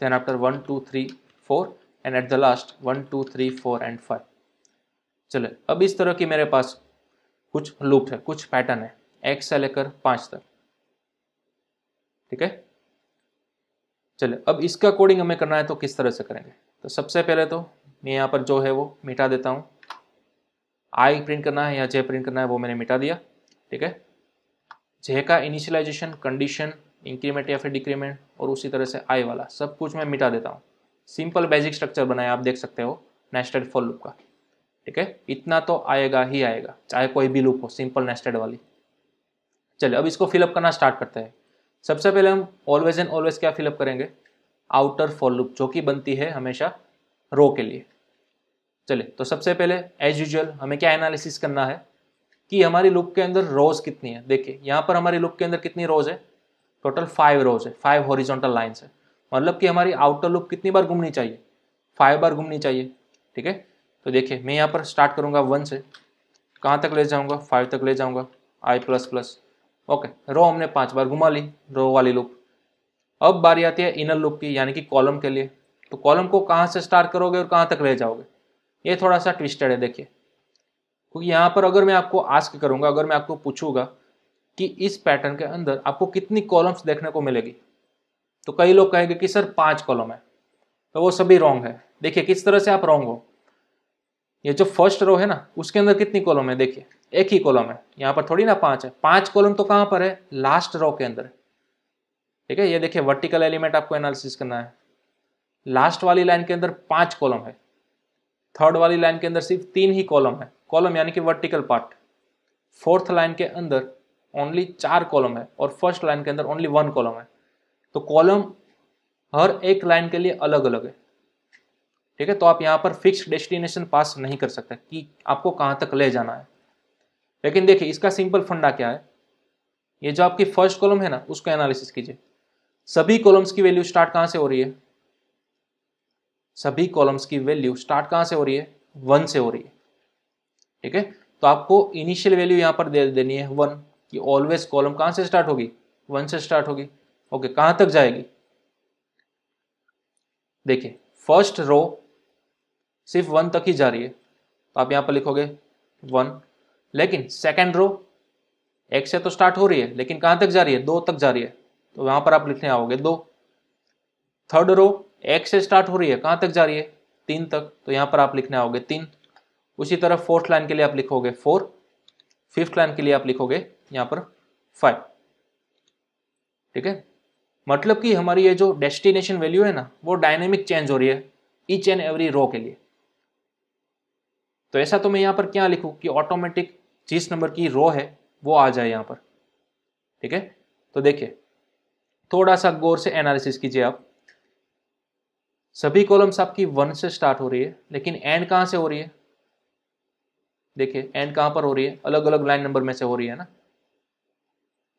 then after one two three four and at the last one two three four and five चले अब इस तरह की मेरे पास कुछ लूप है कुछ पैटर्न है एक से लेकर पाँच तक ठीक है चले अब इसका कोडिंग हमें करना है तो किस तरह से करेंगे तो सबसे पहले तो मैं यहाँ पर जो है वो मिटा देता हूँ आई प्रिंट करना है या जे प्रिंट करना है वो मैंने मिटा दिया ठीक है जे का इनिशियलाइजेशन कंडीशन इंक्रीमेंट या फिर डिक्रीमेंट और उसी तरह से आई वाला सब कुछ मैं मिटा देता हूँ सिंपल बेसिक स्ट्रक्चर बनाया आप देख सकते हो नेस्टेड फॉर लूप का ठीक है इतना तो आएगा ही आएगा चाहे कोई भी लूप हो सिंपल नेस्टेड वाली चलिए अब इसको फिलअप करना स्टार्ट करते हैं सबसे पहले हम ऑलवेज एंड ऑलवेज क्या फिलअप करेंगे आउटर फॉर लूप जो कि बनती है हमेशा रो के लिए चलिए तो सबसे पहले एज यूजल हमें क्या एनालिसिस करना है कि हमारी लुक के अंदर रोज कितनी है देखिए यहाँ पर हमारी लुक के अंदर कितनी रोज है टोटल फाइव रोज है फाइव हॉरिजॉन्टल लाइन्स है मतलब कि हमारी आउटर लुक कितनी बार घूमनी चाहिए फाइव बार घूमनी चाहिए ठीक है तो देखिए मैं यहाँ पर स्टार्ट करूँगा वन से कहाँ तक ले जाऊँगा फाइव तक ले जाऊँगा i plus plus okay row हमने पाँच बार घुमा ली रो वाली लुक अब बारी आती है इनर लुक की यानी कि कॉलम के लिए तो कॉलम को कहाँ से स्टार्ट करोगे और कहाँ तक ले जाओगे ये थोड़ा सा ट्विस्टेड है देखिए क्योंकि तो यहाँ पर अगर मैं आपको आस्क करूँगा अगर मैं आपको पूछूंगा कि इस पैटर्न के अंदर आपको कितनी कॉलम्स देखने को मिलेगी तो कई लोग कहेंगे कि सर पाँच कॉलम है तो वो सभी रॉन्ग है देखिए किस तरह से आप रॉन्ग हो ये जो फर्स्ट रो है ना उसके अंदर कितनी कॉलम है देखिए एक ही कॉलम है यहाँ पर थोड़ी ना पाँच है पाँच कॉलम तो कहाँ पर है लास्ट रो के अंदर ठीक है ये देखिए वर्टिकल एलिमेंट आपको एनालिसिस करना है लास्ट वाली लाइन के अंदर पाँच कॉलम है थर्ड वाली लाइन के अंदर सिर्फ तीन ही कॉलम है कॉलम यानी कि वर्टिकल पार्ट फोर्थ लाइन के अंदर ओनली चार कॉलम है और फर्स्ट लाइन के अंदर ओनली वन कॉलम है तो कॉलम हर एक लाइन के लिए अलग अलग है ठीक है तो आप यहाँ पर फिक्स डेस्टिनेशन पास नहीं कर सकते कि आपको कहाँ तक ले जाना है लेकिन देखिए इसका सिंपल फंडा क्या है ये जो आपकी फर्स्ट कॉलम है ना उसको एनालिसिस कीजिए सभी कॉलम्स की वैल्यू स्टार्ट कहाँ से हो रही है सभी कॉलम्स की वैल्यू स्टार्ट कहाँ से हो रही है वन से हो रही है ठीक है तो आपको इनिशियल वैल्यू यहाँ पर दे देनी है वन कि ऑलवेज कॉलम कहाँ से स्टार्ट होगी वन से स्टार्ट होगी ओके कहाँ तक जाएगी देखिए फर्स्ट रो सिर्फ वन तक ही जा रही है तो आप यहाँ पर लिखोगे वन लेकिन सेकेंड रो एक से तो स्टार्ट हो रही है लेकिन कहाँ तक जा रही है दो तक जा रही है तो वहाँ पर आप लिखने आओगे दो थर्ड रो एक से स्टार्ट हो रही है कहाँ तक जा रही है तीन तक तो यहाँ पर आप लिखने आओगे तीन उसी तरह फोर्थ लाइन के लिए आप लिखोगे फोर फिफ्थ लाइन के लिए आप लिखोगे यहां पर फाइव ठीक है मतलब कि हमारी ये जो डेस्टिनेशन वैल्यू है ना वो डायनेमिक चेंज हो रही है ईच एंड एवरी रो के लिए तो ऐसा तो मैं यहां पर क्या लिखू कि ऑटोमेटिक जिस नंबर की रो है वो आ जाए यहां पर ठीक है तो देखिए थोड़ा सा गौर से एनालिसिस कीजिए आप सभी कॉलम्स आपकी वन से स्टार्ट हो रही है लेकिन एंड कहां से हो रही है देखिए एंड कहाँ पर हो रही है अलग अलग लाइन नंबर में से हो रही है ना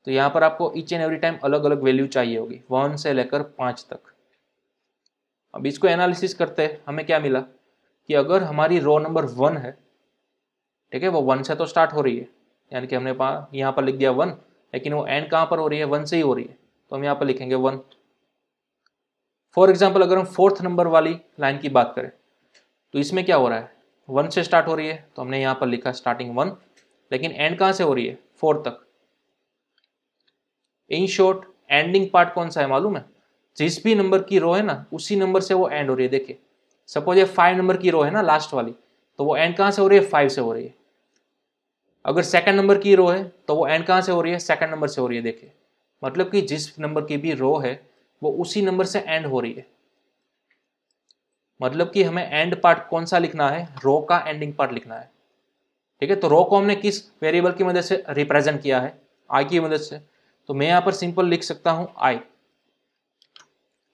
तो यहाँ पर आपको ईच एंड एवरी टाइम अलग अलग वैल्यू चाहिए होगी वन से लेकर पांच तक अब इसको एनालिसिस करते हैं हमें क्या मिला कि अगर हमारी रो नंबर वन है ठीक है वो वन से तो स्टार्ट हो रही है यानी कि हमने यहाँ पर लिख दिया वन लेकिन वो एंड कहाँ पर हो रही है वन से ही हो रही है तो हम यहाँ पर लिखेंगे वन फॉर एग्जाम्पल अगर हम फोर्थ नंबर वाली लाइन की बात करें तो इसमें क्या हो रहा है वन से स्टार्ट हो रही है तो हमने यहाँ पर लिखा स्टार्टिंग वन लेकिन एंड कहाँ से हो रही है फोर तक इन शॉर्ट एंडिंग पार्ट कौन सा है मालूम है जिस भी नंबर की रो है ना उसी नंबर से वो एंड हो रही है देखिए सपोज ये फाइव नंबर की रो है ना लास्ट वाली तो वो एंड कहाँ से हो रही है फाइव से हो रही है अगर सेकंड नंबर की रो है तो वो एंड कहाँ से हो रही है सेकंड नंबर से हो रही है देखिए मतलब कि जिस नंबर की भी रो है वो उसी नंबर से एंड हो रही है मतलब कि हमें एंड पार्ट कौन सा लिखना है रो का एंडिंग पार्ट लिखना है ठीक है तो रो को हमने किस वेरिएबल की मदद से रिप्रेजेंट किया है आई की मदद से तो मैं यहाँ पर सिंपल लिख सकता हूं आई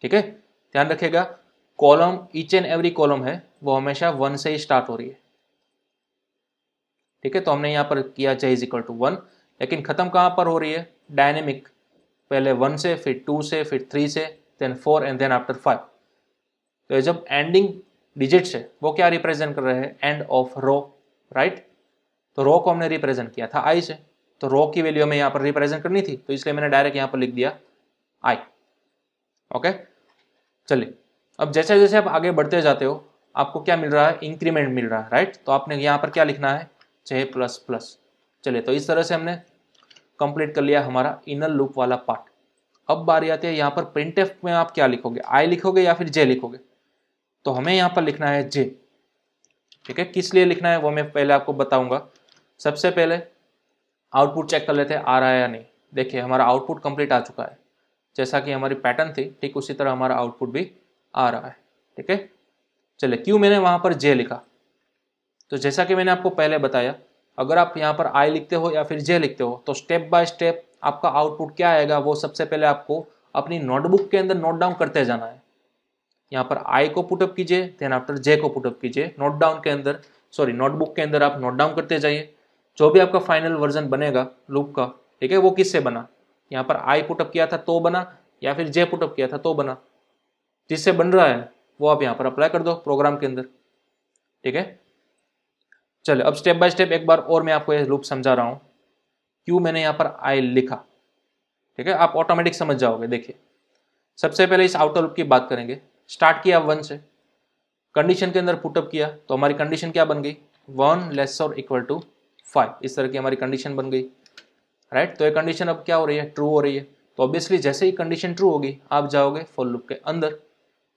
ठीक है ध्यान रखिएगा column each and every column है वो हमेशा वन से ही स्टार्ट हो रही है ठीक है तो हमने यहां पर किया j is equal to one लेकिन ख़त्म कहां पर हो रही है डायनेमिक पहले वन से फिर टू से फिर थ्री से then four and then after five तो जब एंडिंग डिजिट्स है वो क्या रिप्रेजेंट कर रहे हैं एंड ऑफ रो राइट तो रो को हमने रिप्रेजेंट किया था आई से तो रो की वैल्यू हमें यहां पर रिप्रेजेंट करनी थी तो इसलिए मैंने डायरेक्ट यहां पर लिख दिया आई ओके चलिए अब जैसे जैसे आप आगे बढ़ते जाते हो आपको क्या मिल रहा है इंक्रीमेंट मिल रहा है राइट तो आपने यहां पर क्या लिखना है छह प्लस प्लस चलिए तो इस तरह से हमने कंप्लीट कर लिया हमारा इनर लूप वाला पार्ट अब बारी आती है यहां पर प्रिंट में आप क्या लिखोगे आई लिखोगे या फिर जे लिखोगे तो हमें यहाँ पर लिखना है जे ठीक है किस लिए लिखना है वो मैं पहले आपको बताऊंगा सबसे पहले आउटपुट चेक कर लेते हैं आ रहा है या नहीं देखिए हमारा आउटपुट कंप्लीट आ चुका है जैसा कि हमारी पैटर्न थी ठीक उसी तरह हमारा आउटपुट भी आ रहा है ठीक है चलिए क्यों मैंने वहाँ पर जे लिखा तो जैसा कि मैंने आपको पहले बताया अगर आप यहाँ पर आई लिखते हो या फिर जे लिखते हो तो स्टेप बाय स्टेप आपका आउटपुट क्या आएगा वो सबसे पहले आपको अपनी नोटबुक के अंदर नोट डाउन करते जाना है यहाँ पर आई को पुटअप कीजिए देन आफ्टर जे को पुटअप कीजिए नोट डाउन के अंदर सॉरी नोटबुक के अंदर आप नोट डाउन करते जाइए जो भी आपका फाइनल वर्जन बनेगा लूप का ठीक है वो किससे बना यहाँ पर आई पुटअप किया था तो बना या फिर जे पुटअप किया था तो बना जिससे बन रहा है वो आप यहाँ पर अप्लाई कर दो प्रोग्राम के अंदर ठीक है चलो अब स्टेप बाय स्टेप एक बार और मैं आपको ये लूप समझा रहा हूँ क्यों मैंने यहाँ पर आई लिखा ठीक है आप ऑटोमेटिक समझ जाओगे देखिए सबसे पहले इस आउटर लूप की बात करेंगे स्टार्ट किया वन से कंडीशन के अंदर पुटअप किया तो हमारी कंडीशन क्या बन गई वन लेस और इक्वल टू फाइव इस तरह की हमारी कंडीशन बन गई राइट right? तो ये कंडीशन अब क्या हो रही है ट्रू हो रही है तो ऑब्वियसली जैसे ही कंडीशन ट्रू होगी आप जाओगे फॉर लूप के अंदर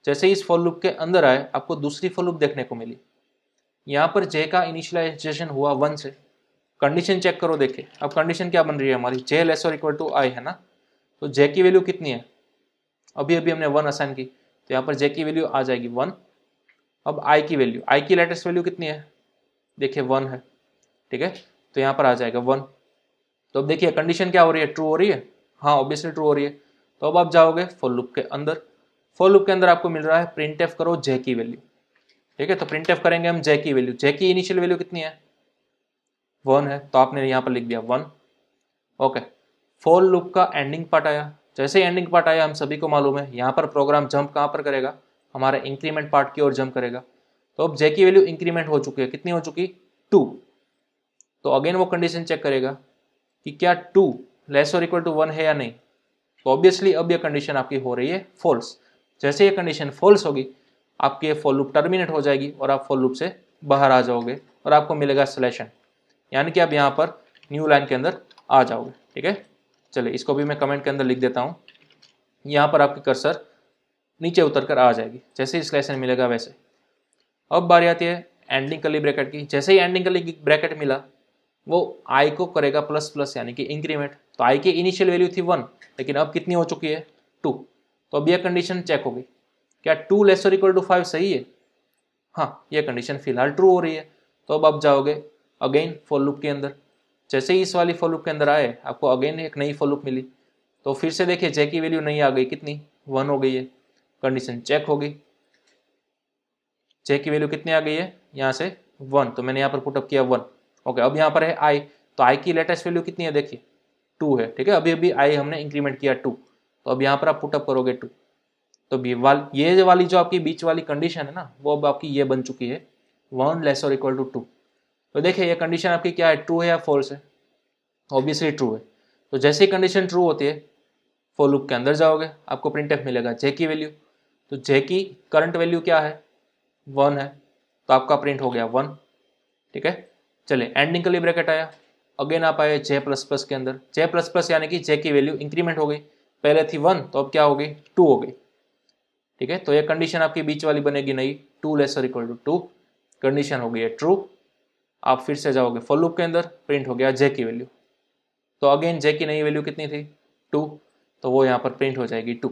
जैसे ही इस फॉर लूप के अंदर आए आपको दूसरी फॉर लूप देखने को मिली यहाँ पर जे का इनिशियलाइजेशन हुआ वन से कंडीशन चेक करो देखे अब कंडीशन क्या बन रही है हमारी जे लेस और इक्वल टू आई है ना तो जे की वैल्यू कितनी है अभी अभी हमने वन असाइन की तो यहाँ पर जे की वैल्यू आ जाएगी वन अब आई की वैल्यू आई की लेटेस्ट वैल्यू कितनी है देखिए वन है ठीक है तो यहाँ पर आ जाएगा वन तो अब देखिए कंडीशन क्या हो रही है ट्रू हो रही है हाँ ऑब्वियसली ट्रू हो रही है तो अब आप जाओगे फॉर लुप के अंदर फॉर लुप के अंदर आपको मिल रहा है प्रिंट एफ करो जे की वैल्यू ठीक है तो प्रिंट एफ करेंगे हम जे की वैल्यू जे की इनिशियल वैल्यू कितनी है वन है तो आपने यहाँ पर लिख दिया वन ओके फॉर लुप का एंडिंग पार्ट आया जैसे एंडिंग पार्ट आया हम सभी को मालूम है यहाँ पर प्रोग्राम जंप कहाँ पर करेगा हमारे इंक्रीमेंट पार्ट की ओर जंप करेगा तो अब जे की वैल्यू इंक्रीमेंट हो चुकी है कितनी हो चुकी टू तो अगेन वो कंडीशन चेक करेगा कि क्या टू लेस और इक्वल टू वन है या नहीं तो ऑब्वियसली अब ये कंडीशन आपकी हो रही है फॉल्स जैसे ये कंडीशन फॉल्स होगी आपकी फॉल लूप टर्मिनेट हो जाएगी और आप फॉल लूप से बाहर आ जाओगे और आपको मिलेगा सिलेशन यानी कि आप यहाँ पर न्यू लाइन के अंदर आ जाओगे ठीक है चले इसको भी मैं कमेंट के अंदर लिख देता हूँ यहाँ पर आपकी कर्सर नीचे उतर कर आ जाएगी जैसे ही स्लेशन मिलेगा वैसे अब बारी आती है एंडिंग कली ब्रैकेट की जैसे ही एंडिंग कली ब्रैकेट मिला वो आई को करेगा प्लस प्लस यानी कि इंक्रीमेंट तो आई की इनिशियल वैल्यू थी वन लेकिन अब कितनी हो चुकी है टू तो अब यह कंडीशन चेक होगी क्या two lesser equal to five सही है हाँ यह कंडीशन फिलहाल ट्रू हो रही है तो अब आप जाओगे अगेन फॉर लुप के अंदर जैसे ही इस वाली फॉलूप के अंदर आए आपको अगेन एक नई फॉलूप मिली तो फिर से देखिए जे की वैल्यू नहीं आ गई कितनी वन हो गई है कंडीशन चेक हो गई जे की वैल्यू कितनी आ गई है यहाँ से वन तो मैंने यहाँ पर पुटअप किया वन ओके अब यहाँ पर है आई तो आई की लेटेस्ट वैल्यू कितनी है देखिए टू है ठीक है अभी अभी आई हमने इंक्रीमेंट किया टू तो अब यहाँ पर आप पुटअप करोगे टू तो बी वाल ये वाली जो आपकी बीच वाली कंडीशन है ना वो अब आपकी ये बन चुकी है वन लेस और इक्वल टू टू तो देखिए ये कंडीशन आपकी क्या है ट्रू है या फॉल्स है ऑब्वियसली ट्रू है तो जैसे ही कंडीशन ट्रू होती है फॉर लूप के अंदर जाओगे आपको प्रिंट एफ मिलेगा जे की वैल्यू तो जे की करंट वैल्यू क्या है वन है तो आपका प्रिंट हो गया वन ठीक है चलिए एंडिंग के लिए ब्रैकेट आया अगेन आप आए जे प्लस प्लस के अंदर जे प्लस प्लस यानी कि जे की वैल्यू इंक्रीमेंट हो गई पहले थी वन तो अब क्या हो गई टू हो गई ठीक है तो ये कंडीशन आपकी बीच वाली बनेगी नहीं two lesser equal to two condition हो गई है ट्रू आप फिर से जाओगे फॉर लूप के अंदर प्रिंट हो गया जे की वैल्यू तो अगेन जे की नई वैल्यू कितनी थी टू तो वो यहाँ पर प्रिंट हो जाएगी टू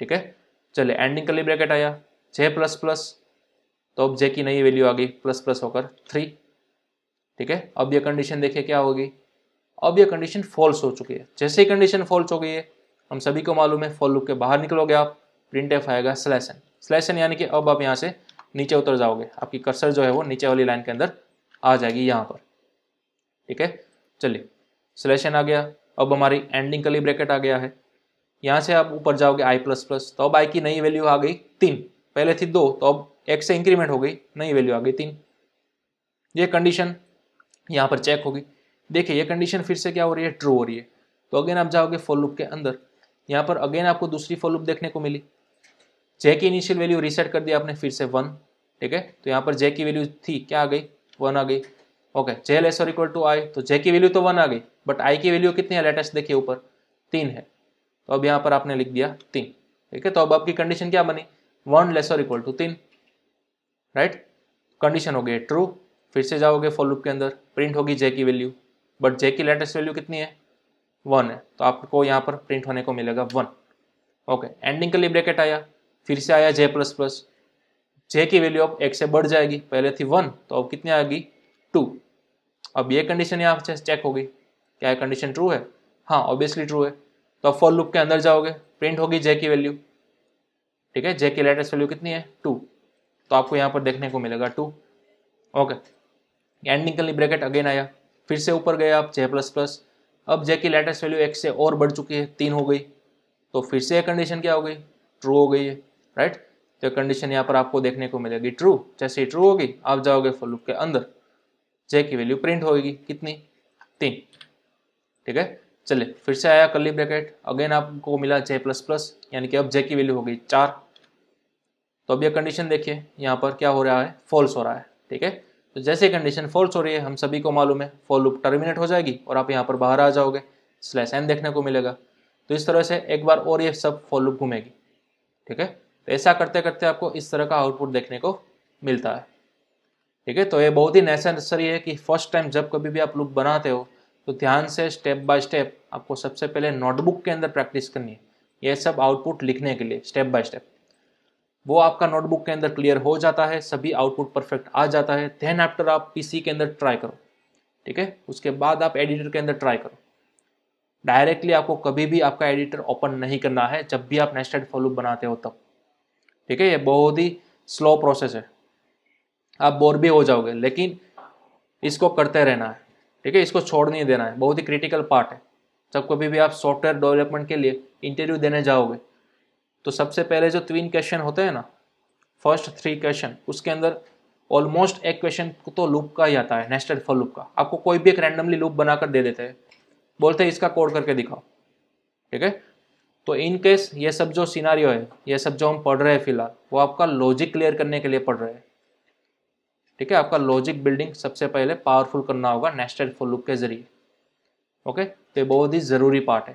ठीक है चलिए एंडिंग कली ब्रैकेट आया जे प्लस प्लस तो अब जे की नई वैल्यू आ गई प्लस प्लस होकर थ्री ठीक है अब ये कंडीशन देखिए क्या होगी अब ये कंडीशन फॉल्स हो चुकी है जैसे ही कंडीशन फॉल्स हो गई है हम सभी को मालूम है फॉल लूप के बाहर निकलोगे आप प्रिंट एफ आएगा स्लैशन स्लैशन यानी कि अब आप यहाँ से नीचे उतर जाओगे आपकी कर्सर जो है वो नीचे वाली लाइन के अंदर आ जाएगी यहाँ पर ठीक है चलिए सिलेशन आ गया अब हमारी एंडिंग कली ब्रैकेट आ गया है यहाँ से आप ऊपर जाओगे आई प्लस प्लस तो अब आई की नई वैल्यू आ गई तीन पहले थी दो तो अब एक से इंक्रीमेंट हो गई नई वैल्यू आ गई तीन ये कंडीशन यहाँ पर चेक होगी देखिए ये कंडीशन फिर से क्या हो रही है ट्रू हो रही है तो अगेन आप जाओगे फॉर लूप के अंदर यहाँ पर अगेन आपको दूसरी फॉर लूप देखने को मिली जे की इनिशियल वैल्यू रीसेट कर दिया आपने फिर से वन ठीक है तो यहाँ पर जे की वैल्यू थी क्या आ गई वन आ गई ओके जे लेस और इक्वल टू आई तो जे की वैल्यू तो वन आ गई बट आई की वैल्यू कितनी है लेटेस्ट देखिए ऊपर तीन है तो अब यहाँ पर आपने लिख दिया तीन ठीक है तो अब आपकी कंडीशन क्या बनी वन लेस और इक्वल टू तीन राइट कंडीशन हो गई ट्रू फिर से जाओगे फॉर लूप के अंदर प्रिंट होगी जे की वैल्यू बट जे की लेटेस्ट वैल्यू कितनी है वन है तो आपको यहाँ पर प्रिंट होने को मिलेगा वन ओके एंडिंग के लिए ब्रैकेट आया फिर से आया जे प्लस प्लस जे की वैल्यू अब एक से बढ़ जाएगी पहले थी वन तो अब कितनी आएगी टू अब ये कंडीशन यहाँ से चेक होगी क्या ये कंडीशन ट्रू है हाँ ऑब्वियसली ट्रू है तो अब फॉर लुक के अंदर जाओगे प्रिंट होगी जे की वैल्यू ठीक है जे की लेटेस्ट वैल्यू कितनी है टू तो आपको यहाँ पर देखने को मिलेगा टू ओके एंडिंग करनी ब्रैकेट अगेन आया फिर से ऊपर गए आप जे प्लस प्लस अब जे की लेटेस्ट वैल्यू एक से और बढ़ चुकी है तीन हो गई तो फिर से कंडीशन क्या हो गई ट्रू हो गई है राइट तो कंडीशन यहाँ पर आपको देखने को मिलेगी ट्रू जैसे ट्रू होगी आप जाओगे फॉर लूप के अंदर जे की वैल्यू प्रिंट होगी कितनी तीन ठीक है चले फिर से आया कली ब्रैकेट अगेन आपको मिला जे प्लस प्लस यानी कि अब जे की वैल्यू होगी चार तो अब यह कंडीशन देखिए यहाँ पर क्या हो रहा है फॉल्स हो रहा है ठीक है तो जैसे कंडीशन फॉल्स हो रही है हम सभी को मालूम है फॉल लूप टर्मिनेट हो जाएगी और आप यहाँ पर बाहर आ जाओगे स्लैश एन देखने को मिलेगा तो इस तरह से एक बार और ये सब फॉल लूप घूमेगी ठीक है तो ऐसा करते करते आपको इस तरह का आउटपुट देखने को मिलता है ठीक है तो ये बहुत ही नेसेसरी है कि फर्स्ट टाइम जब कभी भी आप लुक बनाते हो तो ध्यान से स्टेप बाय स्टेप आपको सबसे पहले नोटबुक के अंदर प्रैक्टिस करनी है ये सब आउटपुट लिखने के लिए स्टेप बाय स्टेप वो आपका नोटबुक के अंदर क्लियर हो जाता है सभी आउटपुट परफेक्ट आ जाता है देन आफ्टर आप पीसी के अंदर ट्राई करो ठीक है उसके बाद आप एडिटर के अंदर ट्राई करो डायरेक्टली आपको कभी भी आपका एडिटर ओपन नहीं करना है जब भी आप नेस्टेड फॉलो बनाते हो तब ठीक है ये बहुत ही स्लो प्रोसेस है आप बोर भी हो जाओगे लेकिन इसको करते रहना है ठीक है इसको छोड़ नहीं देना है बहुत ही क्रिटिकल पार्ट है जब कभी भी आप सॉफ्टवेयर डेवलपमेंट के लिए इंटरव्यू देने जाओगे तो सबसे पहले जो तीन क्वेश्चन होते हैं ना फर्स्ट थ्री क्वेश्चन उसके अंदर ऑलमोस्ट एक क्वेश्चन तो लूप का ही आता है नेस्टेड फॉर लूप का आपको कोई भी एक रैंडमली लूप बनाकर दे देते हैं बोलते हैं इसका कोड करके दिखाओ ठीक है तो इन केस ये सब जो सिनारियो है ये सब जो हम पढ़ रहे हैं फिलहाल वो आपका लॉजिक क्लियर करने के लिए पढ़ रहे हैं ठीक है आपका लॉजिक बिल्डिंग सबसे पहले पावरफुल करना होगा नेस्टेड फॉर लुक के जरिए ओके तो ये बहुत ही ज़रूरी पार्ट है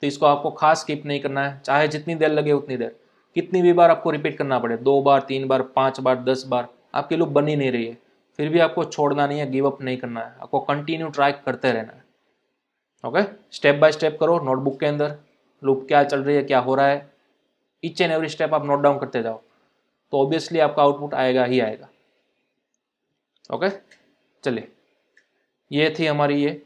तो इसको आपको खास स्किप नहीं करना है चाहे जितनी देर लगे उतनी देर कितनी भी बार आपको रिपीट करना पड़े दो बार तीन बार पाँच बार दस बार आपकी लुक बनी नहीं रही है फिर भी आपको छोड़ना नहीं है गिव अप नहीं करना है आपको कंटिन्यू ट्राई करते रहना है ओके स्टेप बाय स्टेप करो नोटबुक के अंदर लूप क्या चल रही है क्या हो रहा है ईच एंड एवरी स्टेप आप नोट डाउन करते जाओ तो ऑब्वियसली आपका आउटपुट आएगा ही आएगा ओके चलिए ये थी हमारी ये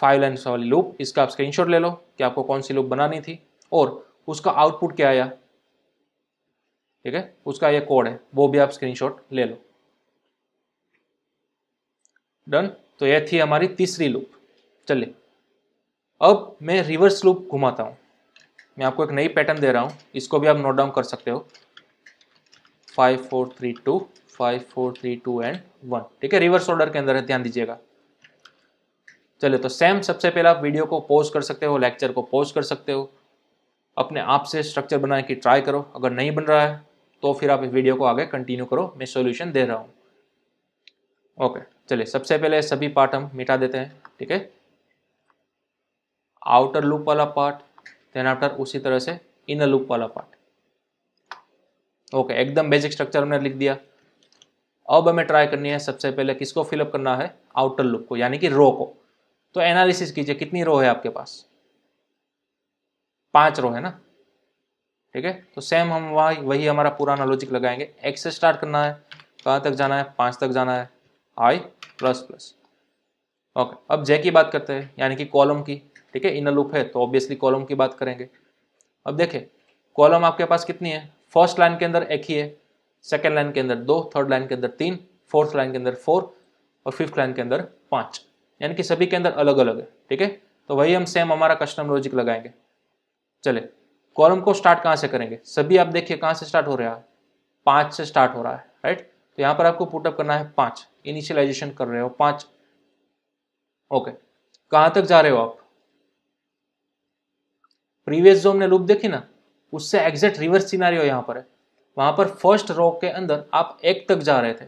फाइव लाइन्स वाली लूप इसका आप स्क्रीनशॉट ले लो कि आपको कौन सी लूप बनानी थी और उसका आउटपुट क्या आया ठीक है उसका ये कोड है वो भी आप स्क्रीनशॉट ले लो डन तो यह थी हमारी तीसरी लूप चलिए अब मैं रिवर्स लूप घुमाता हूँ मैं आपको एक नई पैटर्न दे रहा हूँ इसको भी आप नोट डाउन कर सकते हो five four three two five four three two and one ठीक है रिवर्स ऑर्डर के अंदर है ध्यान दीजिएगा चलिए तो सेम सबसे पहले आप वीडियो को पॉज कर सकते हो लेक्चर को पॉज कर सकते हो अपने आप से स्ट्रक्चर बनाने की ट्राई करो अगर नहीं बन रहा है तो फिर आप इस वीडियो को आगे कंटिन्यू करो मैं सॉल्यूशन दे रहा हूँ ओके चलिए सबसे पहले सभी पार्ट हम मिटा देते हैं ठीक है आउटर लूप वाला पार्ट देन आफ्टर उसी तरह से इनर लूप वाला पार्ट ओके एकदम बेसिक स्ट्रक्चर हमने लिख दिया अब हमें ट्राई करनी है सबसे पहले किसको फिलअप करना है आउटर लूप को यानी कि रो को तो एनालिसिस कीजिए कितनी रो है आपके पास पांच रो है ना ठीक है तो सेम हम वही वही हमारा पुराना लॉजिक लगाएंगे एक्स से स्टार्ट करना है कहाँ तक जाना है पांच तक जाना है आई प्लस प्लस ओके अब जे की बात करते हैं यानी कि कॉलम की ठीक है इनर लूप है तो ऑब्वियसली कॉलम की बात करेंगे अब देखें कॉलम आपके पास कितनी है फर्स्ट लाइन के अंदर एक ही है सेकेंड लाइन के अंदर दो थर्ड लाइन के अंदर तीन फोर्थ लाइन के अंदर फोर और फिफ्थ लाइन के अंदर पाँच यानी कि सभी के अंदर अलग अलग है ठीक है तो वही हम सेम हमारा कस्टम लॉजिक लगाएंगे चले कॉलम को स्टार्ट कहाँ से करेंगे सभी आप देखिए कहाँ से स्टार्ट हो रहा है पाँच से स्टार्ट हो रहा है राइट तो यहाँ पर आपको पुटअप करना है पाँच इनिशियलाइजेशन कर रहे हो पाँच ओके कहाँ तक जा रहे हो आप प्रीवियस जो हमने लूप देखी ना उससे एग्जैक्ट रिवर्स सिनारियो यहाँ पर है वहाँ पर फर्स्ट रॉक के अंदर आप एक तक जा रहे थे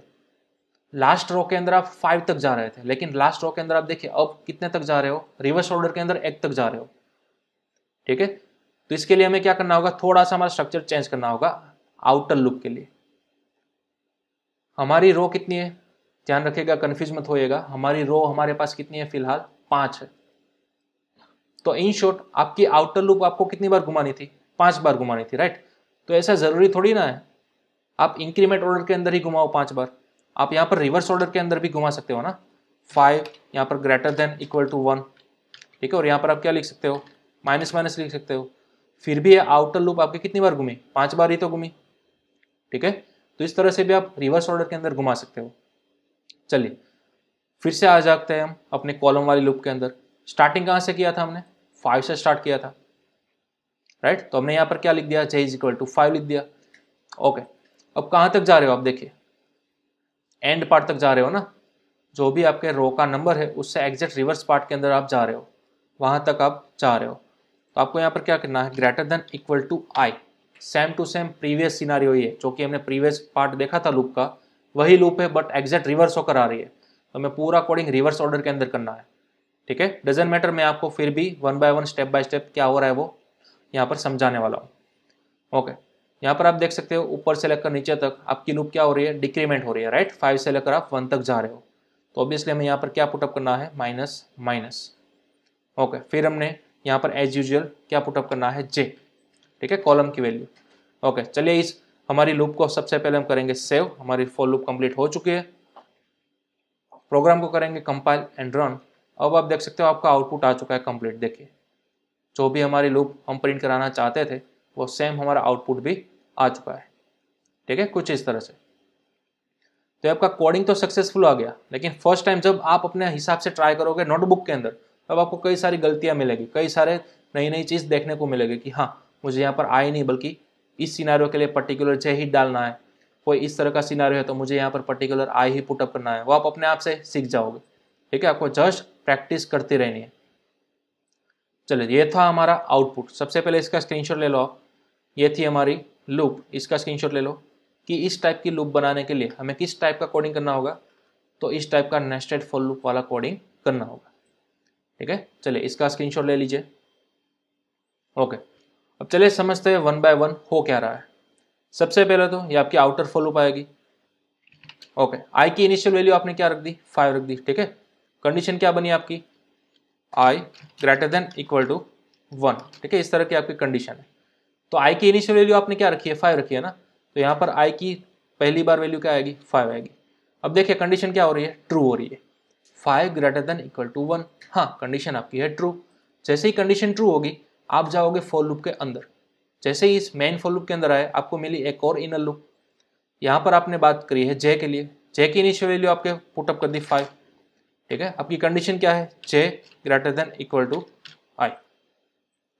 लास्ट रॉक के अंदर आप फाइव तक जा रहे थे लेकिन लास्ट रॉक के अंदर आप देखिए अब कितने तक जा रहे हो रिवर्स ऑर्डर के अंदर एक तक जा रहे हो ठीक है तो इसके लिए हमें क्या करना होगा थोड़ा सा हमारा स्ट्रक्चर चेंज करना होगा आउटर लुक के लिए हमारी रो कितनी है ध्यान रखिएगा कन्फ्यूज मत होइएगा हमारी रो हमारे पास कितनी है फिलहाल पाँच है तो इन शॉर्ट आपकी आउटर लूप आपको कितनी बार घुमानी थी पांच बार घुमानी थी राइट तो ऐसा ज़रूरी थोड़ी ना है आप इंक्रीमेंट ऑर्डर के अंदर ही घुमाओ पांच बार आप यहाँ पर रिवर्स ऑर्डर के अंदर भी घुमा सकते हो ना फाइव यहाँ पर greater than equal to one ठीक है और यहाँ पर आप क्या लिख सकते हो माइनस माइनस लिख सकते हो फिर भी ये आउटर लूप आपकी कितनी बार घूमी पांच बार ही तो घूमी ठीक है तो इस तरह से भी आप रिवर्स ऑर्डर के अंदर घुमा सकते हो चलिए फिर से आ जाते हैं हम अपने कॉलम वाली लूप के अंदर स्टार्टिंग कहाँ से किया था हमने फाइव से स्टार्ट किया था राइट तो हमने यहाँ पर क्या लिख दिया j is equal to five लिख दिया ओके अब कहाँ तक जा रहे हो आप देखिए एंड पार्ट तक जा रहे हो ना जो भी आपके रो का नंबर है उससे एग्जैक्ट रिवर्स पार्ट के अंदर आप जा रहे हो वहाँ तक आप जा रहे हो तो आपको यहाँ पर क्या करना है greater than equal to i same to same previous हुई है जो कि हमने प्रीवियस पार्ट देखा था लूप का वही लूप है बट एग्जैक्ट रिवर्स होकर आ रही है तो हमें पूरा अकॉर्डिंग रिवर्स ऑर्डर के अंदर करना है ठीक है डजेंट मैटर मैं आपको फिर भी one by one step by step क्या हो रहा है वो यहाँ पर समझाने वाला हूँ ओके यहाँ पर आप देख सकते हो ऊपर से लेकर नीचे तक आपकी लूप क्या हो रही है डिक्रीमेंट हो रही है राइट फाइव से लेकर आप वन तक जा रहे हो तो ऑब्वियसली हमें यहाँ पर क्या पुटअप करना है माइनस माइनस ओके फिर हमने यहाँ पर एज यूजल क्या पुटअप करना है जे ठीक है कॉलम की वैल्यू ओके चलिए इस हमारी लूप को सबसे पहले हम करेंगे सेव हमारी फोर लूप कंप्लीट हो चुकी है प्रोग्राम को करेंगे कंपाइल एंड रन अब आप देख सकते हो आपका आउटपुट आ चुका है कंप्लीट देखिए जो भी हमारे लूप हम प्रिंट कराना चाहते थे वो सेम हमारा आउटपुट भी आ चुका है ठीक है कुछ इस तरह से तो आपका कोडिंग तो सक्सेसफुल आ गया लेकिन फर्स्ट टाइम जब आप अपने हिसाब से ट्राई करोगे नोटबुक के अंदर तब आपको कई सारी गलतियाँ मिलेगी कई सारे नई नई चीज़ देखने को मिलेगी कि हाँ मुझे यहाँ पर आए नहीं बल्कि इस सिनारियों के लिए पर्टिकुलर जय ही डालना है कोई इस तरह का सिनारियो है तो मुझे यहाँ पर पर्टिकुलर आई ही पुटअप करना है वो आप अपने आप से सीख जाओगे ठीक है आपको जस्ट प्रैक्टिस करती रहनी है चलिए ये था हमारा आउटपुट सबसे पहले इसका स्क्रीनशॉट ले लो आप ये थी हमारी लूप इसका स्क्रीनशॉट ले लो कि इस टाइप की लूप बनाने के लिए हमें किस टाइप का कोडिंग करना होगा तो इस टाइप का नेस्टेड फॉर लूप वाला कोडिंग करना होगा ठीक है चलिए इसका स्क्रीनशॉट ले लीजिए ओके अब चलिए समझते हैं वन बाय वन हो क्या रहा है सबसे पहले तो ये आपकी आउटर फॉर लूप आएगी ओके आई की इनिशियल वैल्यू आपने क्या रख दी फाइव रख दी ठीक है कंडीशन क्या बनी आपकी i greater than equal to one ठीक है इस तरह की आपकी कंडीशन है तो आई की इनिशियल वैल्यू आपने क्या रखी है फाइव रखी है ना तो यहाँ पर आई की पहली बार वैल्यू क्या आएगी फाइव आएगी अब देखिए कंडीशन क्या हो रही है ट्रू हो रही है five greater than equal to one हाँ कंडीशन आपकी है ट्रू जैसे ही कंडीशन ट्रू होगी आप जाओगे फॉर लूप के अंदर जैसे ही इस मेन फॉर लूप के अंदर आए आपको मिली एक और इनर लूप यहाँ पर आपने बात करी है जे के लिए जे की इनिशियल वैल्यू आपके पुटअप कर दी फाइव ठीक है आपकी कंडीशन क्या है j greater than equal to i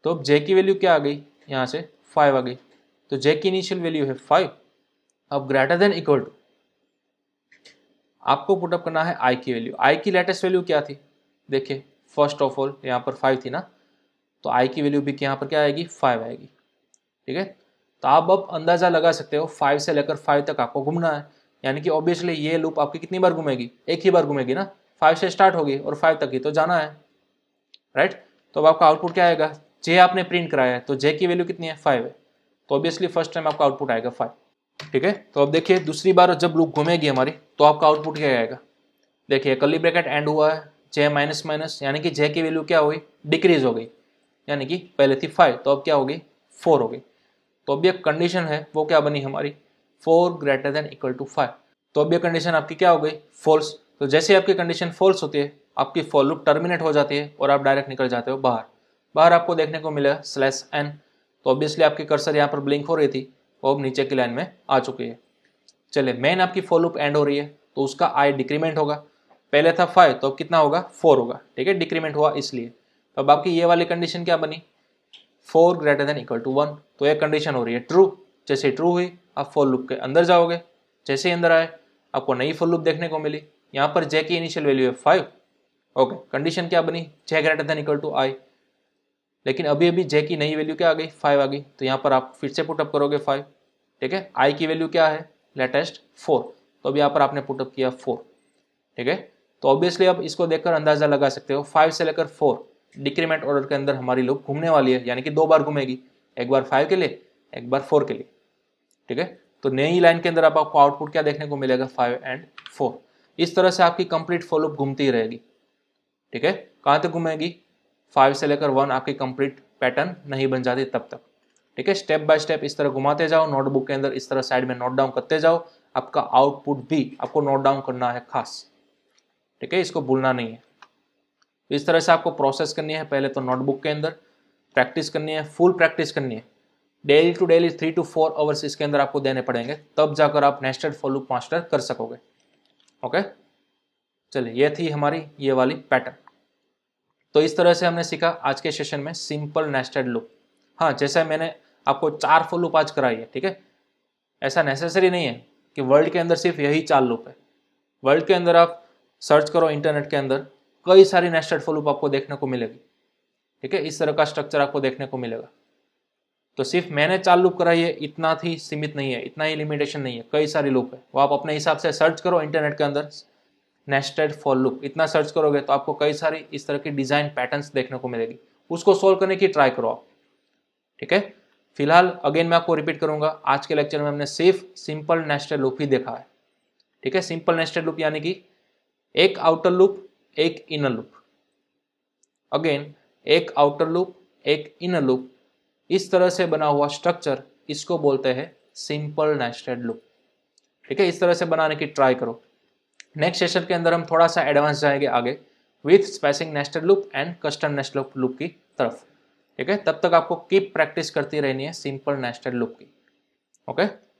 तो अब जे की वैल्यू क्या आ गई यहाँ से फाइव आ गई तो जे की इनिशियल वैल्यू है फाइव अब ग्रेटर देन इक्वल टू आपको पुटअप करना है आई की वैल्यू आई की लेटेस्ट वैल्यू क्या थी देखिए फर्स्ट ऑफ ऑल यहाँ पर फाइव थी ना तो आई की वैल्यू भी यहाँ पर क्या आएगी फाइव आएगी ठीक है तो आप अब अंदाज़ा लगा सकते हो फाइव से लेकर फाइव तक आपको घूमना है यानी कि ऑब्वियसली ये लूप आपकी कितनी बार घूमेगी एक ही बार घूमेगी ना फाइव से स्टार्ट होगी और फाइव तक ही तो जाना है राइट तो अब आपका आउटपुट क्या आएगा जे आपने प्रिंट कराया है तो जे की वैल्यू कितनी है फाइव है तो ऑब्वियसली फर्स्ट टाइम आपका आउटपुट आएगा फाइव ठीक है तो अब देखिए दूसरी बार जब लूप घूमेगी हमारी तो आपका आउटपुट क्या आएगा देखिए कली ब्रैकेट एंड हुआ है जे माइनस माइनस यानी कि जे की वैल्यू क्या हुई डिक्रीज हो गई यानी कि पहले थी फाइव तो अब क्या होगी फोर हो गई तो अब ये कंडीशन है वो क्या बनी हमारी four greater than equal to five तो अब ये कंडीशन आपकी क्या हो गई फोल्स तो जैसे आपकी कंडीशन फॉल्स होती है आपकी फॉल लुक टर्मिनेट हो जाती है और आप डायरेक्ट निकल जाते हो बाहर बाहर आपको देखने को मिला स्लैश एन तो ऑब्वियसली आपकी कर्सर यहाँ पर ब्लिंक हो रही थी और अब नीचे की लाइन में आ चुकी है चलिए मेन आपकी फॉल लुप एंड हो रही है तो उसका आई डिक्रीमेंट होगा पहले था फाइव तो अब कितना होगा फोर होगा ठीक है डिक्रीमेंट हुआ इसलिए तो अब आपकी ये वाली कंडीशन क्या बनी four greater than equal to one तो ये कंडीशन हो रही है ट्रू जैसे ट्रू हुई आप फॉर लुप के अंदर जाओगे जैसे ही अंदर आए आपको नई फॉल लुप देखने को मिली यहाँ पर जे की इनिशियल वैल्यू है फाइव ओके कंडीशन क्या बनी j greater than equal to i लेकिन अभी अभी जे की नई वैल्यू क्या आ गई फाइव आ गई तो यहाँ पर आप फिर से पुटअप करोगे फाइव ठीक है आई की वैल्यू क्या है लेटेस्ट फोर तो अभी यहाँ पर आपने पुटअप किया फोर ठीक है तो ऑब्वियसली आप इसको देखकर अंदाजा लगा सकते हो फाइव से लेकर फोर डिक्रीमेंट ऑर्डर के अंदर हमारी लोग घूमने वाली है यानी कि दो बार घूमेगी एक बार फाइव के लिए एक बार फोर के लिए ठीक है तो नई लाइन के अंदर आपको आउटपुट क्या देखने को मिलेगा फाइव एंड फोर इस तरह से आपकी कंप्लीट फॉलोअप घूमती रहेगी ठीक है कहाँ तक घूमेगी फाइव से लेकर वन आपकी कंप्लीट पैटर्न नहीं बन जाती तब तक ठीक है स्टेप बाय स्टेप इस तरह घुमाते जाओ नोटबुक के अंदर इस तरह साइड में नोट डाउन करते जाओ आपका आउटपुट भी आपको नोट डाउन करना है खास ठीक है इसको भूलना नहीं है इस तरह से आपको प्रोसेस करनी है पहले तो नोटबुक के अंदर प्रैक्टिस करनी है फुल प्रैक्टिस करनी है daily to daily three to four hours इसके अंदर आपको देने पड़ेंगे तब जाकर आप नेस्टेड फॉलो मास्टर कर सकोगे ओके चलिए ये थी हमारी ये वाली पैटर्न तो इस तरह से हमने सीखा आज के सेशन में सिंपल नेस्टेड लुक हाँ जैसे मैंने आपको चार फुल लुप आज कराई है ठीक है ऐसा नेसेसरी नहीं है कि वर्ल्ड के अंदर सिर्फ यही चार लूप है वर्ल्ड के अंदर आप सर्च करो इंटरनेट के अंदर कई सारी नेस्टेड फुल लुप आपको देखने को मिलेगी ठीक है इस तरह का स्ट्रक्चर आपको देखने को मिलेगा तो सिर्फ मैंने चार लूप कराई है इतना ही सीमित नहीं है इतना ही लिमिटेशन नहीं है कई सारी लूप है वो आप अपने हिसाब से सर्च करो इंटरनेट के अंदर नेस्टेड फॉर लूप इतना सर्च करोगे तो आपको कई सारी इस तरह की डिज़ाइन पैटर्न्स देखने को मिलेगी उसको सोल्व करने की ट्राई करो आप ठीक है फिलहाल अगेन मैं आपको रिपीट करूंगा आज के लेक्चर में हमने सिर्फ सिंपल नेस्टेड लूप ही देखा है ठीक है सिंपल नेस्टेड लूप यानी कि एक आउटर लूप एक इनर लूप अगेन एक आउटर लूप एक इनर लूप इस तरह से बना हुआ स्ट्रक्चर इसको बोलते हैं सिंपल नेस्टेड लुक ठीक है इस तरह से बनाने की ट्राई करो नेक्स्ट सेशन के अंदर हम थोड़ा सा एडवांस जाएंगे आगे with spacing nested loop and custom nested loop की तरफ ठीक है तब तक आपको कीप प्रैक्टिस करती रहनी है सिंपल नेस्टेड लूप की ओके okay?